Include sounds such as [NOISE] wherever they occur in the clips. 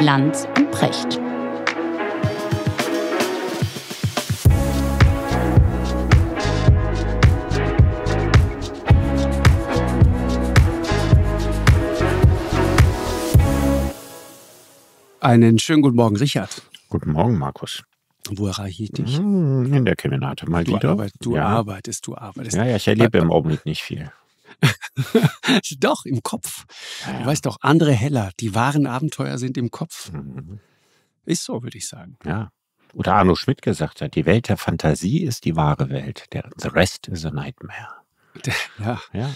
Lanz und Precht. Einen schönen guten Morgen, Richard. Guten Morgen, Markus. Wo erreiche ich dich? Hm, in der Kemenate, mal du wieder. Arbeit, du ja. arbeitest, du arbeitest. Ja, ja, ich erlebe bei, im Augenblick nicht viel. [LAUGHS] doch, im Kopf. Ah, ja. Du weißt doch, andere Heller, die wahren Abenteuer sind im Kopf. Mhm. Ist so, würde ich sagen. Ja. Oder Arno Schmidt gesagt hat, die Welt der Fantasie ist die wahre Welt. Der the rest is a nightmare. [LAUGHS] Ja. ja.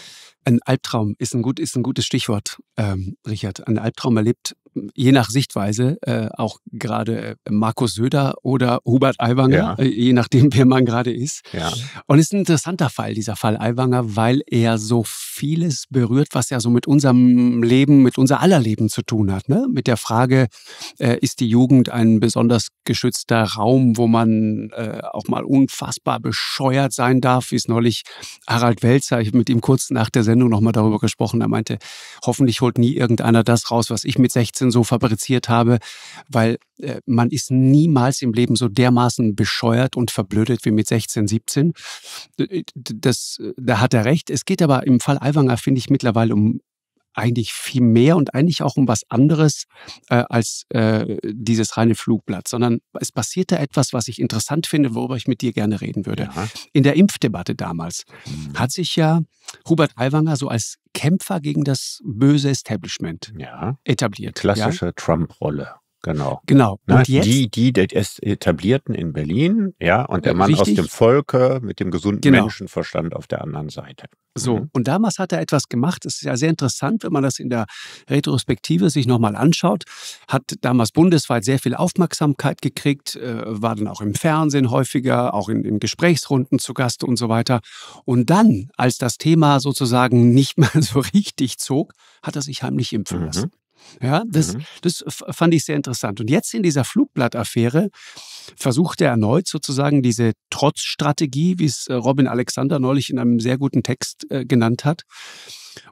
Ein Albtraum ist ein, gut, ist ein gutes Stichwort, ähm, Richard. Ein Albtraum erlebt je nach Sichtweise äh, auch gerade äh, Markus Söder oder Hubert Aiwanger, ja. Äh, je nachdem, wer man gerade ist. Ja. Und es ist ein interessanter Fall, dieser Fall Aiwanger, weil er so vieles berührt, was ja so mit unserem Leben, mit unser aller Leben zu tun hat. Ne? Mit der Frage, äh, ist die Jugend ein besonders geschützter Raum, wo man äh, auch mal unfassbar bescheuert sein darf, wie es neulich Harald Welzer, ich mit ihm kurz nach der Sendung nochmal darüber gesprochen, er meinte, hoffentlich holt nie irgendeiner das raus, was ich mit 16 bisschen so fabriziert habe, weil äh, man ist niemals im Leben so dermaßen bescheuert und verblödet wie mit 16, 17. Äh, das, äh, da hat er recht. Es geht aber im Fall Aiwanger, finde ich, mittlerweile um eigentlich viel mehr und eigentlich auch um was anderes äh, als äh, dieses reine Flugblatt, sondern es passiert da etwas, was ich interessant finde, worüber ich mit dir gerne reden würde. Ja. In der Impfdebatte damals mhm. hat sich ja Hubert Aiwanger so als Kämpfer gegen das böse Establishment ja, etabliert. Klassische ja? Trump-Rolle. Genau. Genau. Na, ne? und jetzt? Die, die, die Etablierten in Berlin, ja, und der Mann Richtig. aus dem Volke mit dem gesunden genau. Menschenverstand auf der anderen Seite. So, mhm. und damals hat er etwas gemacht. Es ist ja sehr interessant, wenn man das in der Retrospektive sich nochmal anschaut. Hat damals bundesweit sehr viel Aufmerksamkeit gekriegt, äh, war dann auch im Fernsehen häufiger, auch in, in Gesprächsrunden zu Gast und so weiter. Und dann, als das Thema sozusagen nicht [LAUGHS] mehr so richtig zog, hat er sich heimlich impfen mhm. lassen. Ja, das, mhm. das fand ich sehr interessant. Und jetzt in dieser Flugblattaffäre versucht er erneut sozusagen diese Trotzstrategie, wie es äh, Robin Alexander neulich in einem sehr guten Text äh, genannt hat.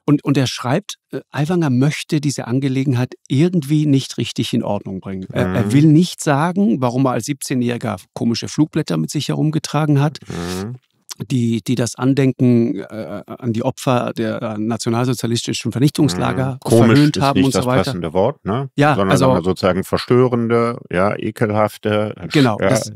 Und, und er schreibt, äh, Aiwanger möchte diese Angelegenheit irgendwie nicht richtig in Ordnung bringen. Mhm. Er, er, mhm. will nicht sagen, warum er als 17-Jähriger komische Flugblätter mit sich herumgetragen hat. Mhm die, die das Andenken äh, an die Opfer der äh, nationalsozialistischen Vernichtungslager mhm. verhöhnt haben und so weiter. Komisch ist das passende Wort, ne? Ja, Sondern also, sozusagen verstörende, ja, ekelhafte. Genau, ja. Äh, das,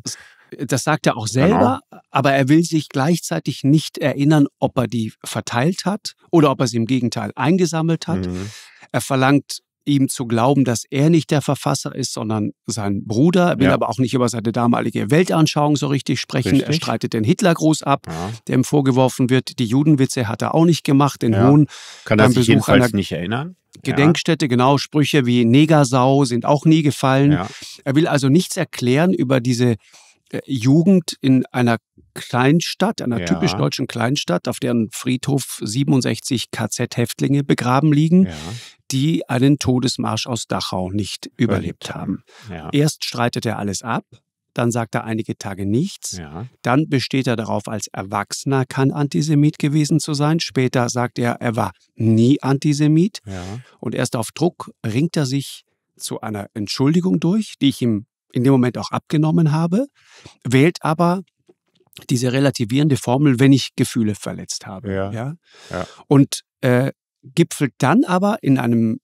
das sagt er auch selber, genau. aber er will sich gleichzeitig nicht erinnern, ob er die verteilt hat oder ob er sie im Gegenteil eingesammelt hat. Mhm. Er verlangt ihm zu glauben, dass er nicht der Verfasser ist, sondern sein Bruder. Er will ja. aber auch nicht über seine damalige Weltanschauung so richtig sprechen. Richtig. Er streitet den Hitlergruß ab, ja. der ihm vorgeworfen wird. Die Judenwitze hat er auch nicht gemacht. Den ja. Hohn kann er sich Besuch jedenfalls nicht erinnern. Gedenkstätte, ja. genau, Sprüche wie Negersau sind auch nie gefallen. Er will also nichts erklären über diese äh, Jugend in einer Kleinstadt, einer ja. typisch deutschen Kleinstadt, auf deren Friedhof 67 KZ-Häftlinge begraben liegen. Ja die einen Todesmarsch aus Dachau nicht überlebt haben. Ja. Erst streitet er alles ab, dann sagt er einige Tage nichts, ja. dann besteht er darauf, als Erwachsener kann Antisemit gewesen zu sein, später sagt er, er war nie Antisemit ja. und erst auf Druck ringt er sich zu einer Entschuldigung durch, die ich ihm in dem Moment auch abgenommen habe, wählt aber diese relativierende Formel, wenn ich Gefühle verletzt habe. Ja. ja? Und äh, gipfelt dann aber in einem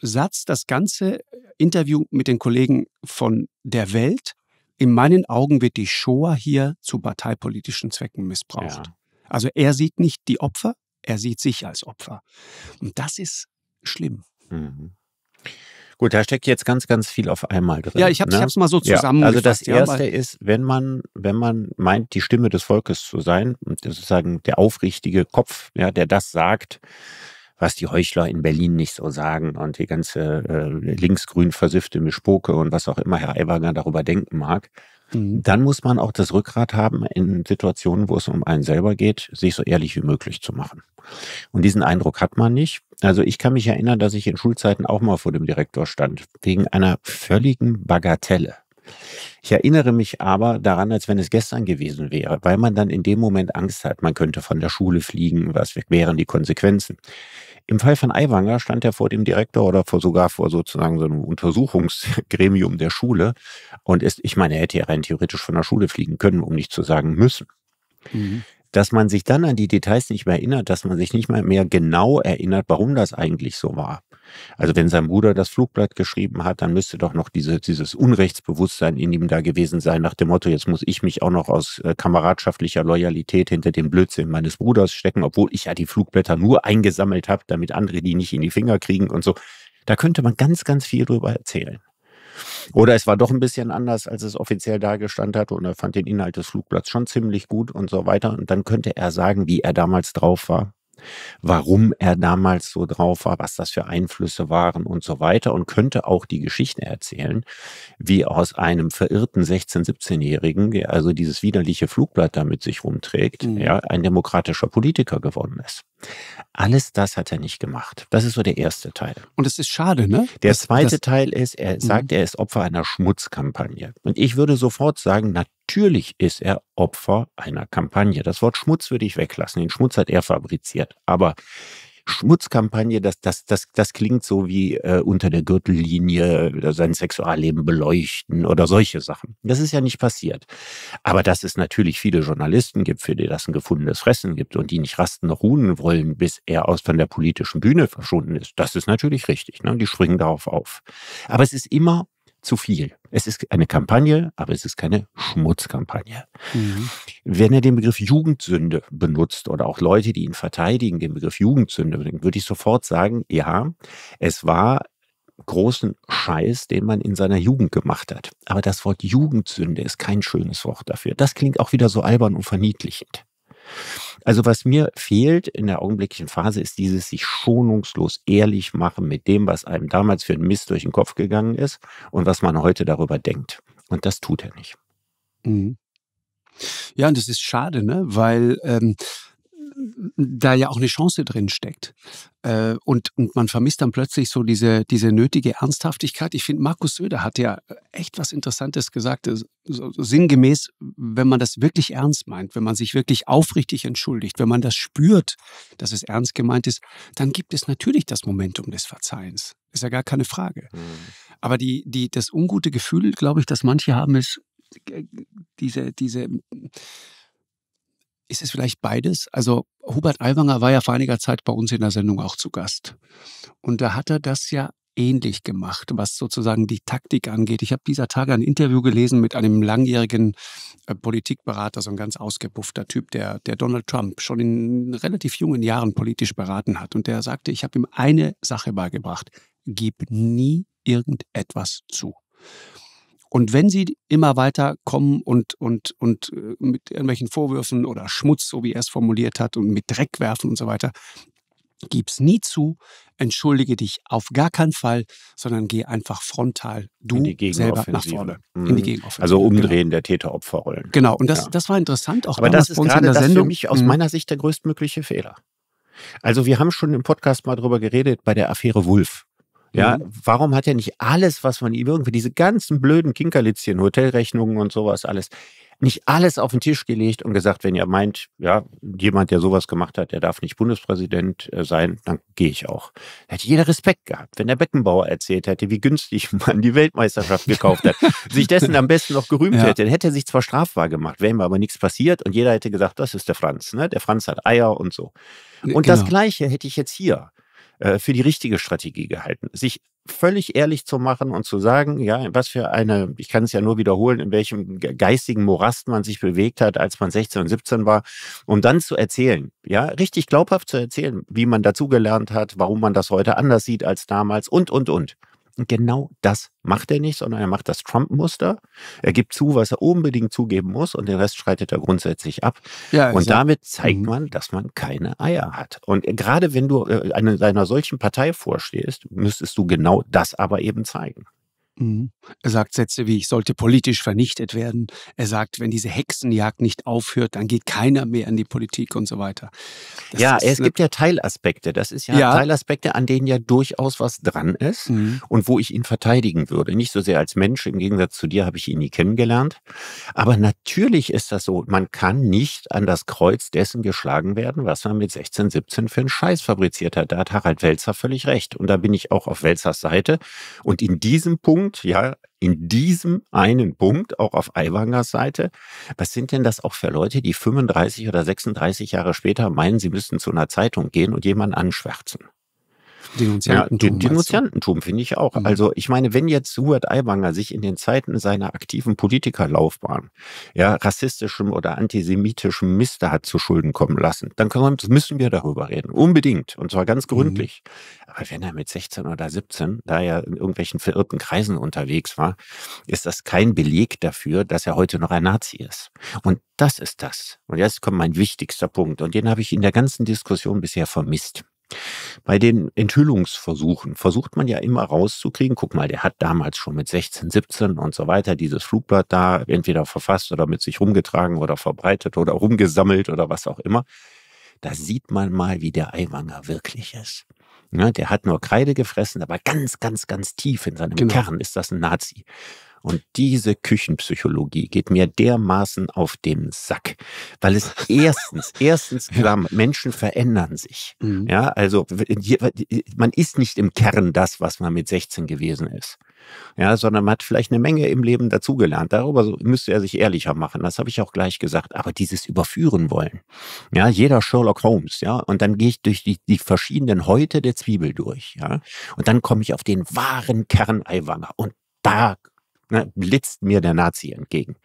Satz das ganze Interview mit den Kollegen von der Welt. In meinen Augen wird die Shoah hier zu parteipolitischen Zwecken missbraucht. Ja. Also er sieht nicht die Opfer, er sieht sich als Opfer. Und das ist schlimm. Mhm. Gut, da steckt jetzt ganz, ganz viel auf einmal drin. Ja, ich habe es ne? mal so zusammengefasst. Ja, also das Erste ist, wenn man, wenn man meint, die Stimme des Volkes zu sein, sozusagen der aufrichtige Kopf, ja, der das sagt, was die Heuchler in Berlin nicht so sagen und die ganze äh, linksgrün versiffte Mischpoke und was auch immer Herr Aiwanger darüber denken mag. Mhm. Dann muss man auch das Rückgrat haben, in Situationen, wo es um einen selber geht, sich so ehrlich wie möglich zu machen. Und diesen Eindruck hat man nicht. Also ich kann mich erinnern, dass ich in Schulzeiten auch mal vor dem Direktor stand, wegen einer völligen Bagatelle. Ich erinnere mich aber daran, als wenn es gestern gewesen wäre, weil man dann in dem Moment Angst hat, man könnte von der Schule fliegen, was wären die Konsequenzen. Im Fall von Aiwanger stand er vor dem Direktor oder vor, sogar vor sozusagen so einem Untersuchungsgremium der Schule und ist, ich meine, er hätte ja rein theoretisch von der Schule fliegen können, um nicht zu sagen müssen. Mhm dass man sich dann an die Details nicht mehr erinnert, dass man sich nicht mehr, mehr genau erinnert, warum das eigentlich so war. Also wenn sein Bruder das Flugblatt geschrieben hat, dann müsste doch noch diese, dieses Unrechtsbewusstsein in ihm da gewesen sein, nach dem Motto, jetzt muss ich mich auch noch aus äh, kameradschaftlicher Loyalität hinter dem Blödsinn meines Bruders stecken, obwohl ich ja die Flugblätter nur eingesammelt habe, damit andere die nicht in die Finger kriegen und so. Da könnte man ganz, ganz viel drüber erzählen. Oder es war doch ein bisschen anders, als es offiziell dargestanden hat und er fand den Inhalt des Flugblatts schon ziemlich gut und so weiter. Und dann könnte er sagen, wie er damals drauf war warum er damals so drauf war, was das für Einflüsse waren und so weiter und könnte auch die Geschichte erzählen, wie aus einem verirrten 16-, 17-Jährigen, der also dieses widerliche Flugblatt damit sich rumträgt, mhm. ja, ein demokratischer Politiker geworden ist. Alles das hat er nicht gemacht. Das ist so der erste Teil. Und es ist schade, ne? Der das, zweite das, Teil ist, er mhm. sagt, er ist Opfer einer Schmutzkampagne. Und ich würde sofort sagen, natürlich ist er Opfer einer Kampagne. Das Wort Schmutz würde ich weglassen. Den Schmutz hat er fabriziert. Aber Schmutzkampagne, das, das, das, das klingt so wie äh, unter der Gürtellinie äh, sein Sexualleben beleuchten oder solche Sachen. Das ist ja nicht passiert. Aber dass es natürlich viele Journalisten gibt, für die das ein gefundenes Fressen gibt und die nicht rasten ruhen wollen, bis er aus von der politischen Bühne verschwunden ist, das ist natürlich richtig. Ne? Die springen darauf auf. Aber es ist immer zu viel. Es ist eine Kampagne, aber es ist keine Schmutzkampagne. Mhm. Wenn er den Begriff Jugendsünde benutzt oder auch Leute, die ihn verteidigen, den Begriff Jugendsünde, würde ich sofort sagen, ja, es war großen Scheiß, den man in seiner Jugend gemacht hat. Aber das Wort Jugendsünde ist kein schönes Wort dafür. Das klingt auch wieder so albern und verniedlichend. Also was mir fehlt in der augenblicklichen Phase ist dieses sich schonungslos ehrlich machen mit dem, was einem damals für ein Mist durch den Kopf gegangen ist und was man heute darüber denkt. Und das tut er nicht. Mhm. Ja, und das ist schade, ne? Weil ähm, da ja auch eine Chance drin steckt. Äh, und, und man vermisst dann plötzlich so diese, diese nötige Ernsthaftigkeit. Ich finde, Markus Söder hat ja echt was Interessantes gesagt, äh, so, so sinngemäß, wenn man das wirklich ernst meint, wenn man sich wirklich aufrichtig entschuldigt, wenn man das spürt, dass es ernst gemeint ist, dann gibt es natürlich das Momentum des Verzeihens. Ist ja gar keine Frage. Mhm. Aber die, die, das ungute Gefühl, glaube ich, dass manche haben, ist äh, diese, diese ist es vielleicht beides? Also Hubert Aiwanger war ja vor einiger Zeit bei uns in der Sendung auch zu Gast. Und da hat er das ja ähnlich gemacht, was sozusagen die Taktik angeht. Ich habe dieser Tage ein Interview gelesen mit einem langjährigen äh, Politikberater, so ein ganz ausgepuffter Typ, der, der Donald Trump schon in relativ jungen Jahren politisch beraten hat. Und der sagte, ich habe ihm eine Sache beigebracht, gib nie irgendetwas zu. Und wenn sie immer weiter kommen und, und, und äh, mit irgendwelchen Vorwürfen oder Schmutz, so wie er es formuliert hat, und mit Dreck werfen und so weiter, gib's nie zu, entschuldige dich auf gar keinen Fall, sondern geh einfach frontal du selber nach vorne mhm. in die mhm. Gegenoffensive. Also genau. umdrehen genau. der Täter-Opfer-Rollen. Genau, und das, ja. das war interessant auch. Aber das ist gerade das Sendung. für mich aus mhm. meiner Sicht der größtmögliche Fehler. Also wir haben schon im Podcast mal drüber geredet bei der Affäre Wulf. Ja, mhm. warum hat er nicht alles, was man ihm irgendwie, diese ganzen blöden Kinkerlitzchen, Hotelrechnungen und sowas alles, nicht alles auf den Tisch gelegt und gesagt, wenn ihr meint, ja, jemand, der sowas gemacht hat, der darf nicht Bundespräsident äh, sein, dann gehe ich auch. Da hätte jeder Respekt gehabt, wenn der Beckenbauer erzählt hätte, wie günstig [LAUGHS] man die Weltmeisterschaft gekauft hat, sich dessen am besten noch gerühmt [LAUGHS] ja. hätte, dann hätte er sich zwar strafbar gemacht, wäre ihm aber nichts passiert und jeder hätte gesagt, das ist der Franz, ne? Der Franz hat Eier und so. Äh, und genau. das Gleiche hätte ich jetzt hier. Äh, für die richtige Strategie gehalten. Sich völlig ehrlich zu machen und zu sagen, ja, was für eine, ich kann es ja nur wiederholen, in welchem geistigen Morast man sich bewegt hat, als man 16 und 17 war, um dann zu erzählen, ja, richtig glaubhaft zu erzählen, wie man dazugelernt hat, warum man das heute anders sieht als damals und, und, und. Und genau das macht er nicht, sondern er macht das Trump-Muster. Er gibt zu, was er unbedingt zugeben muss und den Rest schreitet er grundsätzlich ab. Ja, und damit zeigt mhm. man, dass man keine Eier hat. Und gerade wenn du äh, einer solchen Partei vorstehst, müsstest du genau das aber eben zeigen. Mhm. Er sagt Sätze wie, ich sollte politisch vernichtet werden. Er sagt, wenn diese Hexenjagd nicht aufhört, dann geht keiner mehr in die Politik und so weiter. Das ja, es gibt ja Teilaspekte. Das ist ja, ja, Teilaspekte, an denen ja durchaus was dran ist mhm. und wo ich ihn verteidigen würde. Nicht so sehr als Mensch, im Gegensatz zu dir habe ich ihn nie kennengelernt. Aber natürlich ist das so, man kann nicht an das Kreuz dessen geschlagen werden, was man mit 16, 17 für einen Scheiß fabriziert hat. Da hat Harald Welzer völlig recht. Und da bin ich auch auf Welzers Seite. Und in diesem Punkt Punkt, ja, in diesem einen Punkt, auch auf Aiwangers Seite. Was sind denn das auch für Leute, die 35 oder 36 Jahre später meinen, sie müssten zu einer Zeitung gehen und jemanden anschwärzen? Denunziantentum. Ja, den Denunziantentum finde ich auch. Mhm. Also ich meine, wenn jetzt Hubert Aiwanger sich in den Zeiten seiner aktiven Politikerlaufbahn ja, rassistischem oder antisemitischem Mister hat zu Schulden kommen lassen, dann können, müssen wir darüber reden. Unbedingt. Und zwar ganz mhm. gründlich. Mhm. Aber wenn er mit 16 oder 17, da er in irgendwelchen verirrten Kreisen unterwegs war, ist das kein Beleg dafür, dass er heute noch ein Nazi ist. Und das ist das. Und jetzt kommt mein wichtigster Punkt. Und den habe ich in der ganzen Diskussion bisher vermisst. Bei den Enthüllungsversuchen versucht man ja immer rauszukriegen, guck mal, der hat damals schon mit 16, 17 und so weiter dieses Flugblatt da entweder verfasst oder mit sich rumgetragen oder verbreitet oder rumgesammelt oder was auch immer. Da sieht man mal, wie der Eiwanger wirklich ist. Ja, ne, der hat nur Kreide gefressen, aber ganz, ganz, ganz tief in seinem genau. Kern ist das ein Nazi. Und diese Küchenpsychologie geht mir dermaßen auf den Sack, weil es [LAUGHS] erstens, erstens klar, Menschen verändern sich. Mhm. Ja, also man ist nicht im Kern das, was man mit 16 gewesen ist. Ja, sondern man hat vielleicht eine Menge im Leben dazugelernt. Darüber müsste er sich ehrlicher machen. Das habe ich auch gleich gesagt. Aber dieses Überführen wollen. Ja, jeder Sherlock Holmes, ja. Und dann gehe ich durch die, die verschiedenen Häute der Zwiebel durch, ja. Und dann komme ich auf den wahren Kern Eiwanger. Und da ne, blitzt mir der Nazi entgegen.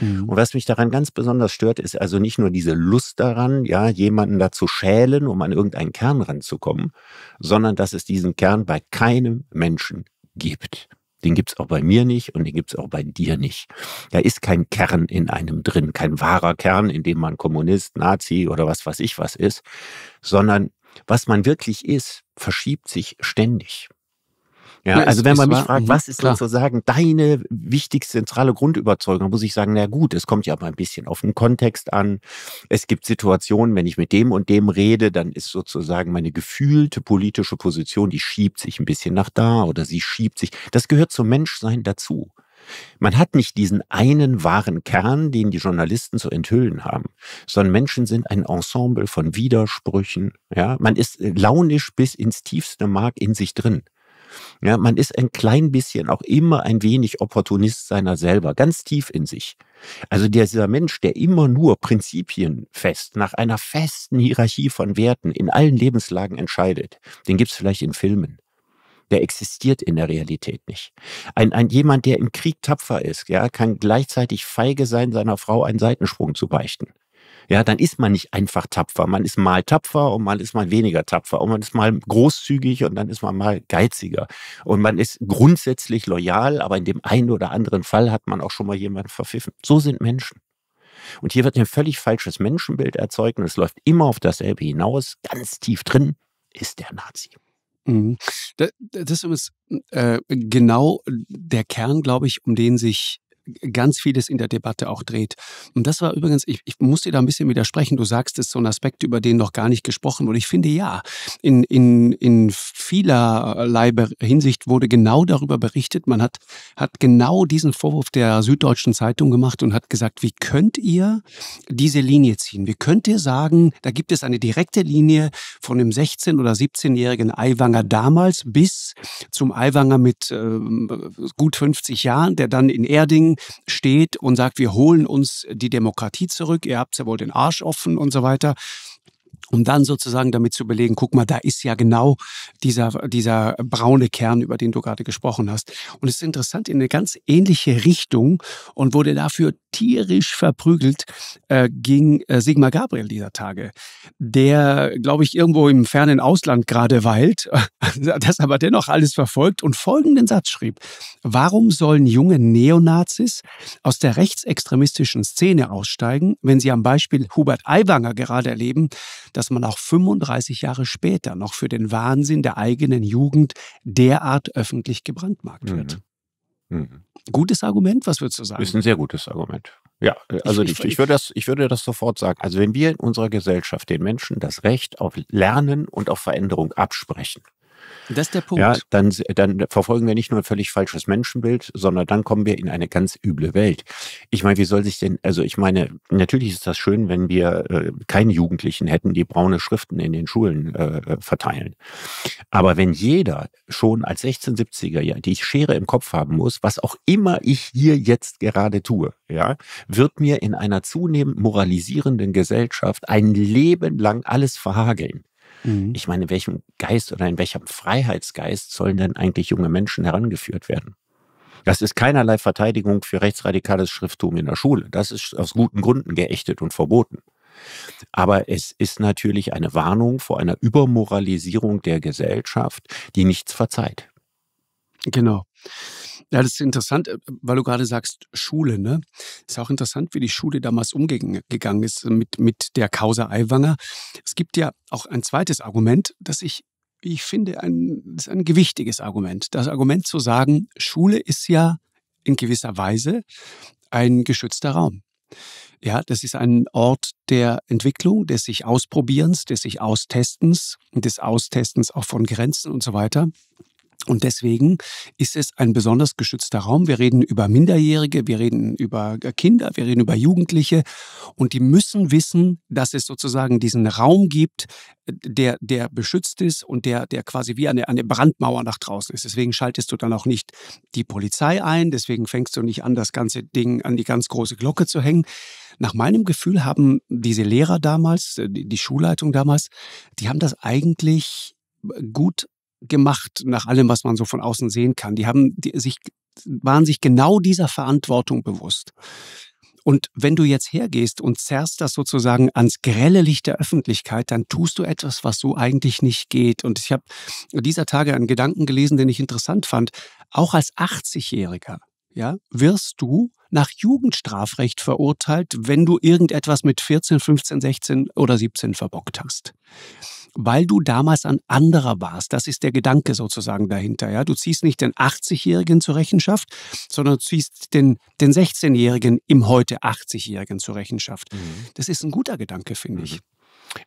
Mhm. Und was mich daran ganz besonders stört, ist also nicht nur diese Lust daran, ja, jemanden zu schälen, um an irgendeinen Kern ranzukommen, sondern dass es diesen Kern bei keinem Menschen gibt. Den gibt es auch bei mir nicht und den gibt es auch bei dir nicht. Da ist kein Kern in einem drin, kein wahrer Kern, in dem man Kommunist, Nazi oder was weiß ich was ist, sondern was man wirklich ist, verschiebt sich ständig. Ja, ne, also wenn man mich wahr? fragt, mhm, was ist Klar. sozusagen deine wichtigste zentrale Grundüberzeugung, muss ich sagen, na gut, es kommt ja mal ein bisschen auf den Kontext an. Es gibt Situationen, wenn ich mit dem und dem rede, dann ist sozusagen meine gefühlte politische Position, die schiebt sich ein bisschen nach da oder sie schiebt sich. Das gehört zum Menschsein dazu. Man hat nicht diesen einen wahren Kern, den die Journalisten zu enthüllen haben, sondern Menschen sind ein Ensemble von Widersprüchen. Ja? Man ist äh, launisch bis ins tiefste Mark in sich drin. Ja, man ist ein klein bisschen auch immer ein wenig Opportunist seiner selber, ganz tief in sich. Also dieser Mensch, der immer nur prinzipienfest, nach einer festen Hierarchie von Werten in allen Lebenslagen entscheidet, den gibt's vielleicht in Filmen der existiert in der Realität nicht. Ein, ein jemand, der im Krieg tapfer ist, ja, kann gleichzeitig feige sein, seiner Frau einen Seitensprung zu beichten ja, dann ist man nicht einfach tapfer. Man ist mal tapfer und man ist mal weniger tapfer und man ist mal großzügig und dann ist man mal geiziger. Und man ist grundsätzlich loyal, aber in dem einen oder anderen Fall hat man auch schon mal jemanden verpfiffen. So sind Menschen. Und hier wird ein völlig falsches Menschenbild erzeugt und es läuft immer auf dasselbe hinaus. Ganz tief drin ist der Nazi. Mhm. Das ist übrigens äh, genau der Kern, glaube ich, um den sich ganz vieles in der Debatte auch dreht. Und das war übrigens, ich, ich muss dir da ein bisschen widersprechen, du sagst, es ist so ein Aspekt, über den noch gar nicht gesprochen wurde. Ich finde ja, in, in, in vielerlei Hinsicht wurde genau darüber berichtet. Man hat, hat genau diesen Vorwurf der Süddeutschen Zeitung gemacht und hat gesagt, wie könnt ihr diese Linie ziehen? Wie könnt ihr sagen, da gibt es eine direkte Linie von dem 16- oder 17-jährigen Aiwanger damals bis zum Aiwanger mit äh, gut 50 Jahren, der dann in Erding steht und sagt, wir holen uns die Demokratie zurück, ihr habt ja wohl den Arsch offen und so weiter um dann sozusagen damit zu überlegen, guck mal, da ist ja genau dieser, dieser braune Kern, über den du gerade gesprochen hast. Und es ist interessant, in eine ganz ähnliche Richtung und wurde dafür tierisch verprügelt, äh, ging äh, Sigmar Gabriel dieser Tage, der, glaube ich, irgendwo im fernen Ausland gerade weilt, [LAUGHS] das aber dennoch alles verfolgt und folgenden Satz schrieb, warum sollen junge Neonazis aus der rechtsextremistischen Szene aussteigen, wenn sie am Beispiel Hubert Aiwanger gerade erleben, dass dass man auch 35 Jahre später noch für den Wahnsinn der eigenen Jugend derart öffentlich gebrandmarkt mhm. wird. Mhm. Mhm. Gutes Argument, was würdest du sagen? Ist ein sehr gutes Argument. Ja, äh, also ich, ich, ich, würde das, ich würde das sofort sagen. Also wenn wir in unserer Gesellschaft den Menschen das Recht auf Lernen und auf Veränderung absprechen, das ist der Punkt. Ja, dann, dann verfolgen wir nicht nur ein völlig falsches Menschenbild, sondern dann kommen wir in eine ganz üble Welt. Ich meine, wie soll sich denn, also ich meine, natürlich ist das schön, wenn wir äh, keine Jugendlichen hätten, die braune Schriften in den Schulen äh, verteilen. Aber wenn jeder schon als 16, 70er ja die Schere im Kopf haben muss, was auch immer ich hier jetzt gerade tue, ja, wird mir in einer zunehmend moralisierenden Gesellschaft ein Leben lang alles verhageln. Mhm. Ich meine, in welchem Geist oder in welchem Freiheitsgeist sollen denn eigentlich junge Menschen herangeführt werden? Das ist keinerlei Verteidigung für rechtsradikales Schrifttum in der Schule. Das ist aus guten Gründen geächtet und verboten. Aber es ist natürlich eine Warnung vor einer Übermoralisierung der Gesellschaft, die nichts verzeiht. Genau. Ja, das ist interessant, äh, weil du gerade sagst Schule, ne? Ist auch interessant, wie die Schule damals umgegangen ist mit, mit der Causa Aiwanger. Es gibt ja auch ein zweites Argument, das ich, ich finde, ein, ist ein gewichtiges Argument. Das Argument zu sagen, Schule ist ja in gewisser Weise ein geschützter Raum. Ja, das ist ein Ort der Entwicklung, des sich Ausprobierens, des sich Austestens, des Austestens auch von Grenzen und so weiter. Und deswegen ist es ein besonders geschützter Raum. Wir reden über Minderjährige, wir reden über äh, Kinder, wir reden über Jugendliche. Und die müssen wissen, dass es sozusagen diesen Raum gibt, äh, der, der beschützt ist und der, der quasi wie eine, eine Brandmauer nach draußen ist. Deswegen schaltest du dann auch nicht die Polizei ein, deswegen fängst du nicht an, das ganze Ding an die ganz große Glocke zu hängen. Nach meinem Gefühl haben diese Lehrer damals, äh, die Schulleitung damals, die haben das eigentlich gut gemacht, nach allem, was man so von außen sehen kann. Die haben die, sich, waren sich genau dieser Verantwortung bewusst. Und wenn du jetzt hergehst und zerrst das sozusagen ans grelle Licht der Öffentlichkeit, dann tust du etwas, was so eigentlich nicht geht. Und ich habe dieser Tage einen Gedanken gelesen, den ich interessant fand. Auch als 80-Jähriger ja, wirst du nach Jugendstrafrecht verurteilt, wenn du irgendetwas mit 14, 15, 16 oder 17 verbockt hast. Weil du damals ein anderer warst. Das ist der Gedanke sozusagen dahinter. Ja? Du ziehst nicht den 80-Jährigen zur Rechenschaft, sondern du ziehst den, den 16-Jährigen im heute 80-Jährigen zur Rechenschaft. Mhm. Das ist ein guter Gedanke, finde mhm. ich.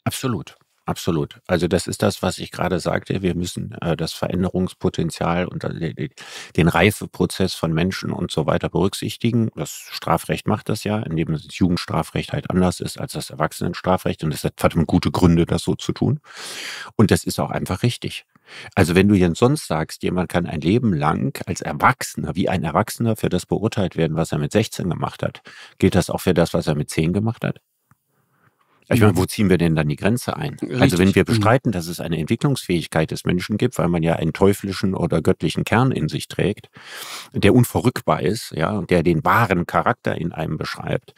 Absolut. Absolut. Also das ist das, was ich gerade sagte. Wir müssen äh, das Veränderungspotenzial und äh, den Reifeprozess von Menschen und so weiter berücksichtigen. Das Strafrecht macht das ja, indem das Jugendstrafrecht halt anders ist als das Erwachsenenstrafrecht. Und es hat verdammt gute Gründe, das so zu tun. Und das ist auch einfach richtig. Also wenn du jetzt sonst sagst, jemand kann ein Leben lang als Erwachsener, wie ein Erwachsener für das beurteilt werden, was er mit 16 gemacht hat, gilt das auch für das, was er mit 10 gemacht hat? Ich meine, wo ziehen wir denn dann die Grenze ein? Richtig. Also wenn wir mhm. bestreiten, dass es eine Entwicklungsfähigkeit des Menschen gibt, weil man ja einen teuflischen oder göttlichen Kern in sich trägt, der unverrückbar ist, ja, und der den wahren Charakter in einem beschreibt.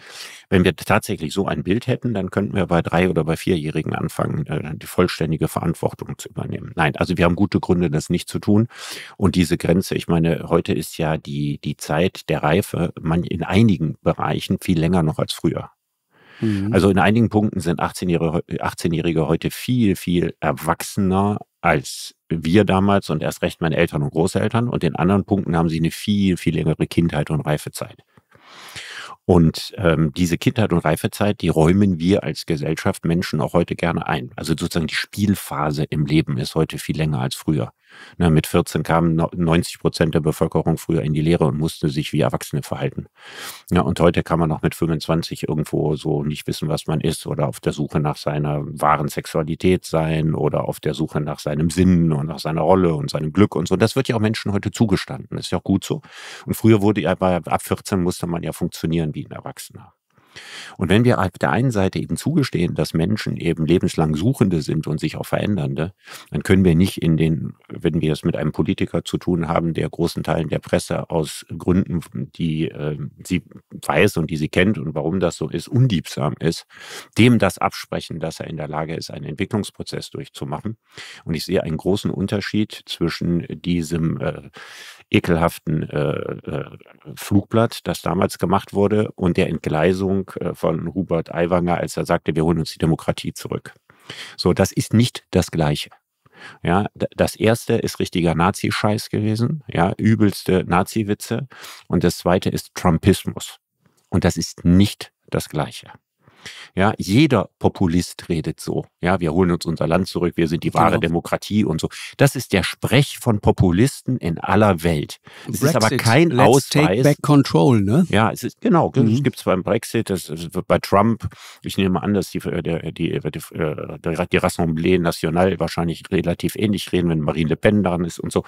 Wenn wir tatsächlich so ein Bild hätten, dann könnten wir bei drei oder bei vierjährigen anfangen, äh, die vollständige Verantwortung zu übernehmen. Nein, also wir haben gute Gründe, das nicht zu tun. Und diese Grenze, ich meine, heute ist ja die die Zeit der Reife in einigen Bereichen viel länger noch als früher. Mhm. Also in einigen Punkten sind 18-Jährige 18 heute viel, viel erwachsener als wir damals und erst recht meine Eltern und Großeltern. Und in anderen Punkten haben sie eine viel, viel längere Kindheit und Reifezeit. Und ähm, diese Kindheit und Reifezeit, die räumen wir als Gesellschaft Menschen auch heute gerne ein. Also sozusagen die Spielphase im Leben ist heute viel länger als früher. Na, ne, mit 14 kamen 90 Prozent der Bevölkerung früher in die Lehre und musste sich wie Erwachsene verhalten. Ja, ne, und heute kann man noch mit 25 irgendwo so nicht wissen, was man ist oder auf der Suche nach seiner wahren Sexualität sein oder auf der Suche nach seinem Sinn und nach seiner Rolle und seinem Glück und so. Das wird ja auch Menschen heute zugestanden. Das ist ja auch gut so. Und früher wurde ja ab 14 musste man ja funktionieren wie ein Erwachsener. Und wenn wir auf der einen Seite eben zugestehen, dass Menschen eben lebenslang Suchende sind und sich auch Verändernde, dann können wir nicht in den, wenn wir es mit einem Politiker zu tun haben, der großen Teilen der Presse aus Gründen, die äh, sie weiß und die sie kennt und warum das so ist, undiebsam ist, dem das absprechen, dass er in der Lage ist, einen Entwicklungsprozess durchzumachen. Und ich sehe einen großen Unterschied zwischen diesem äh, ekelhaften äh, äh, Flugblatt, das damals gemacht wurde, und der Entgleisung äh, von Hubert Aiwanger, als er sagte, wir holen uns die Demokratie zurück. So, das ist nicht das Gleiche. Ja, das erste ist richtiger Nazi-Scheiß gewesen, ja, übelste Nazi-Witze. Und das zweite ist Trumpismus. Und das ist nicht das Gleiche. Ja, jeder Populist redet so. Ja, wir holen uns unser Land zurück, wir sind die wahre genau. Demokratie und so. Das ist der Sprech von Populisten in aller Welt. Es Brexit, ist aber kein let's Ausweis. Take back control, ne? Ja, es ist genau. Mhm. Das gibt es beim Brexit, das, wird bei Trump. Ich nehme an, dass die, äh, die, äh, die, äh, die, die Rassemblée Nationale wahrscheinlich relativ ähnlich reden, wenn Marine Le Pen daran ist und so.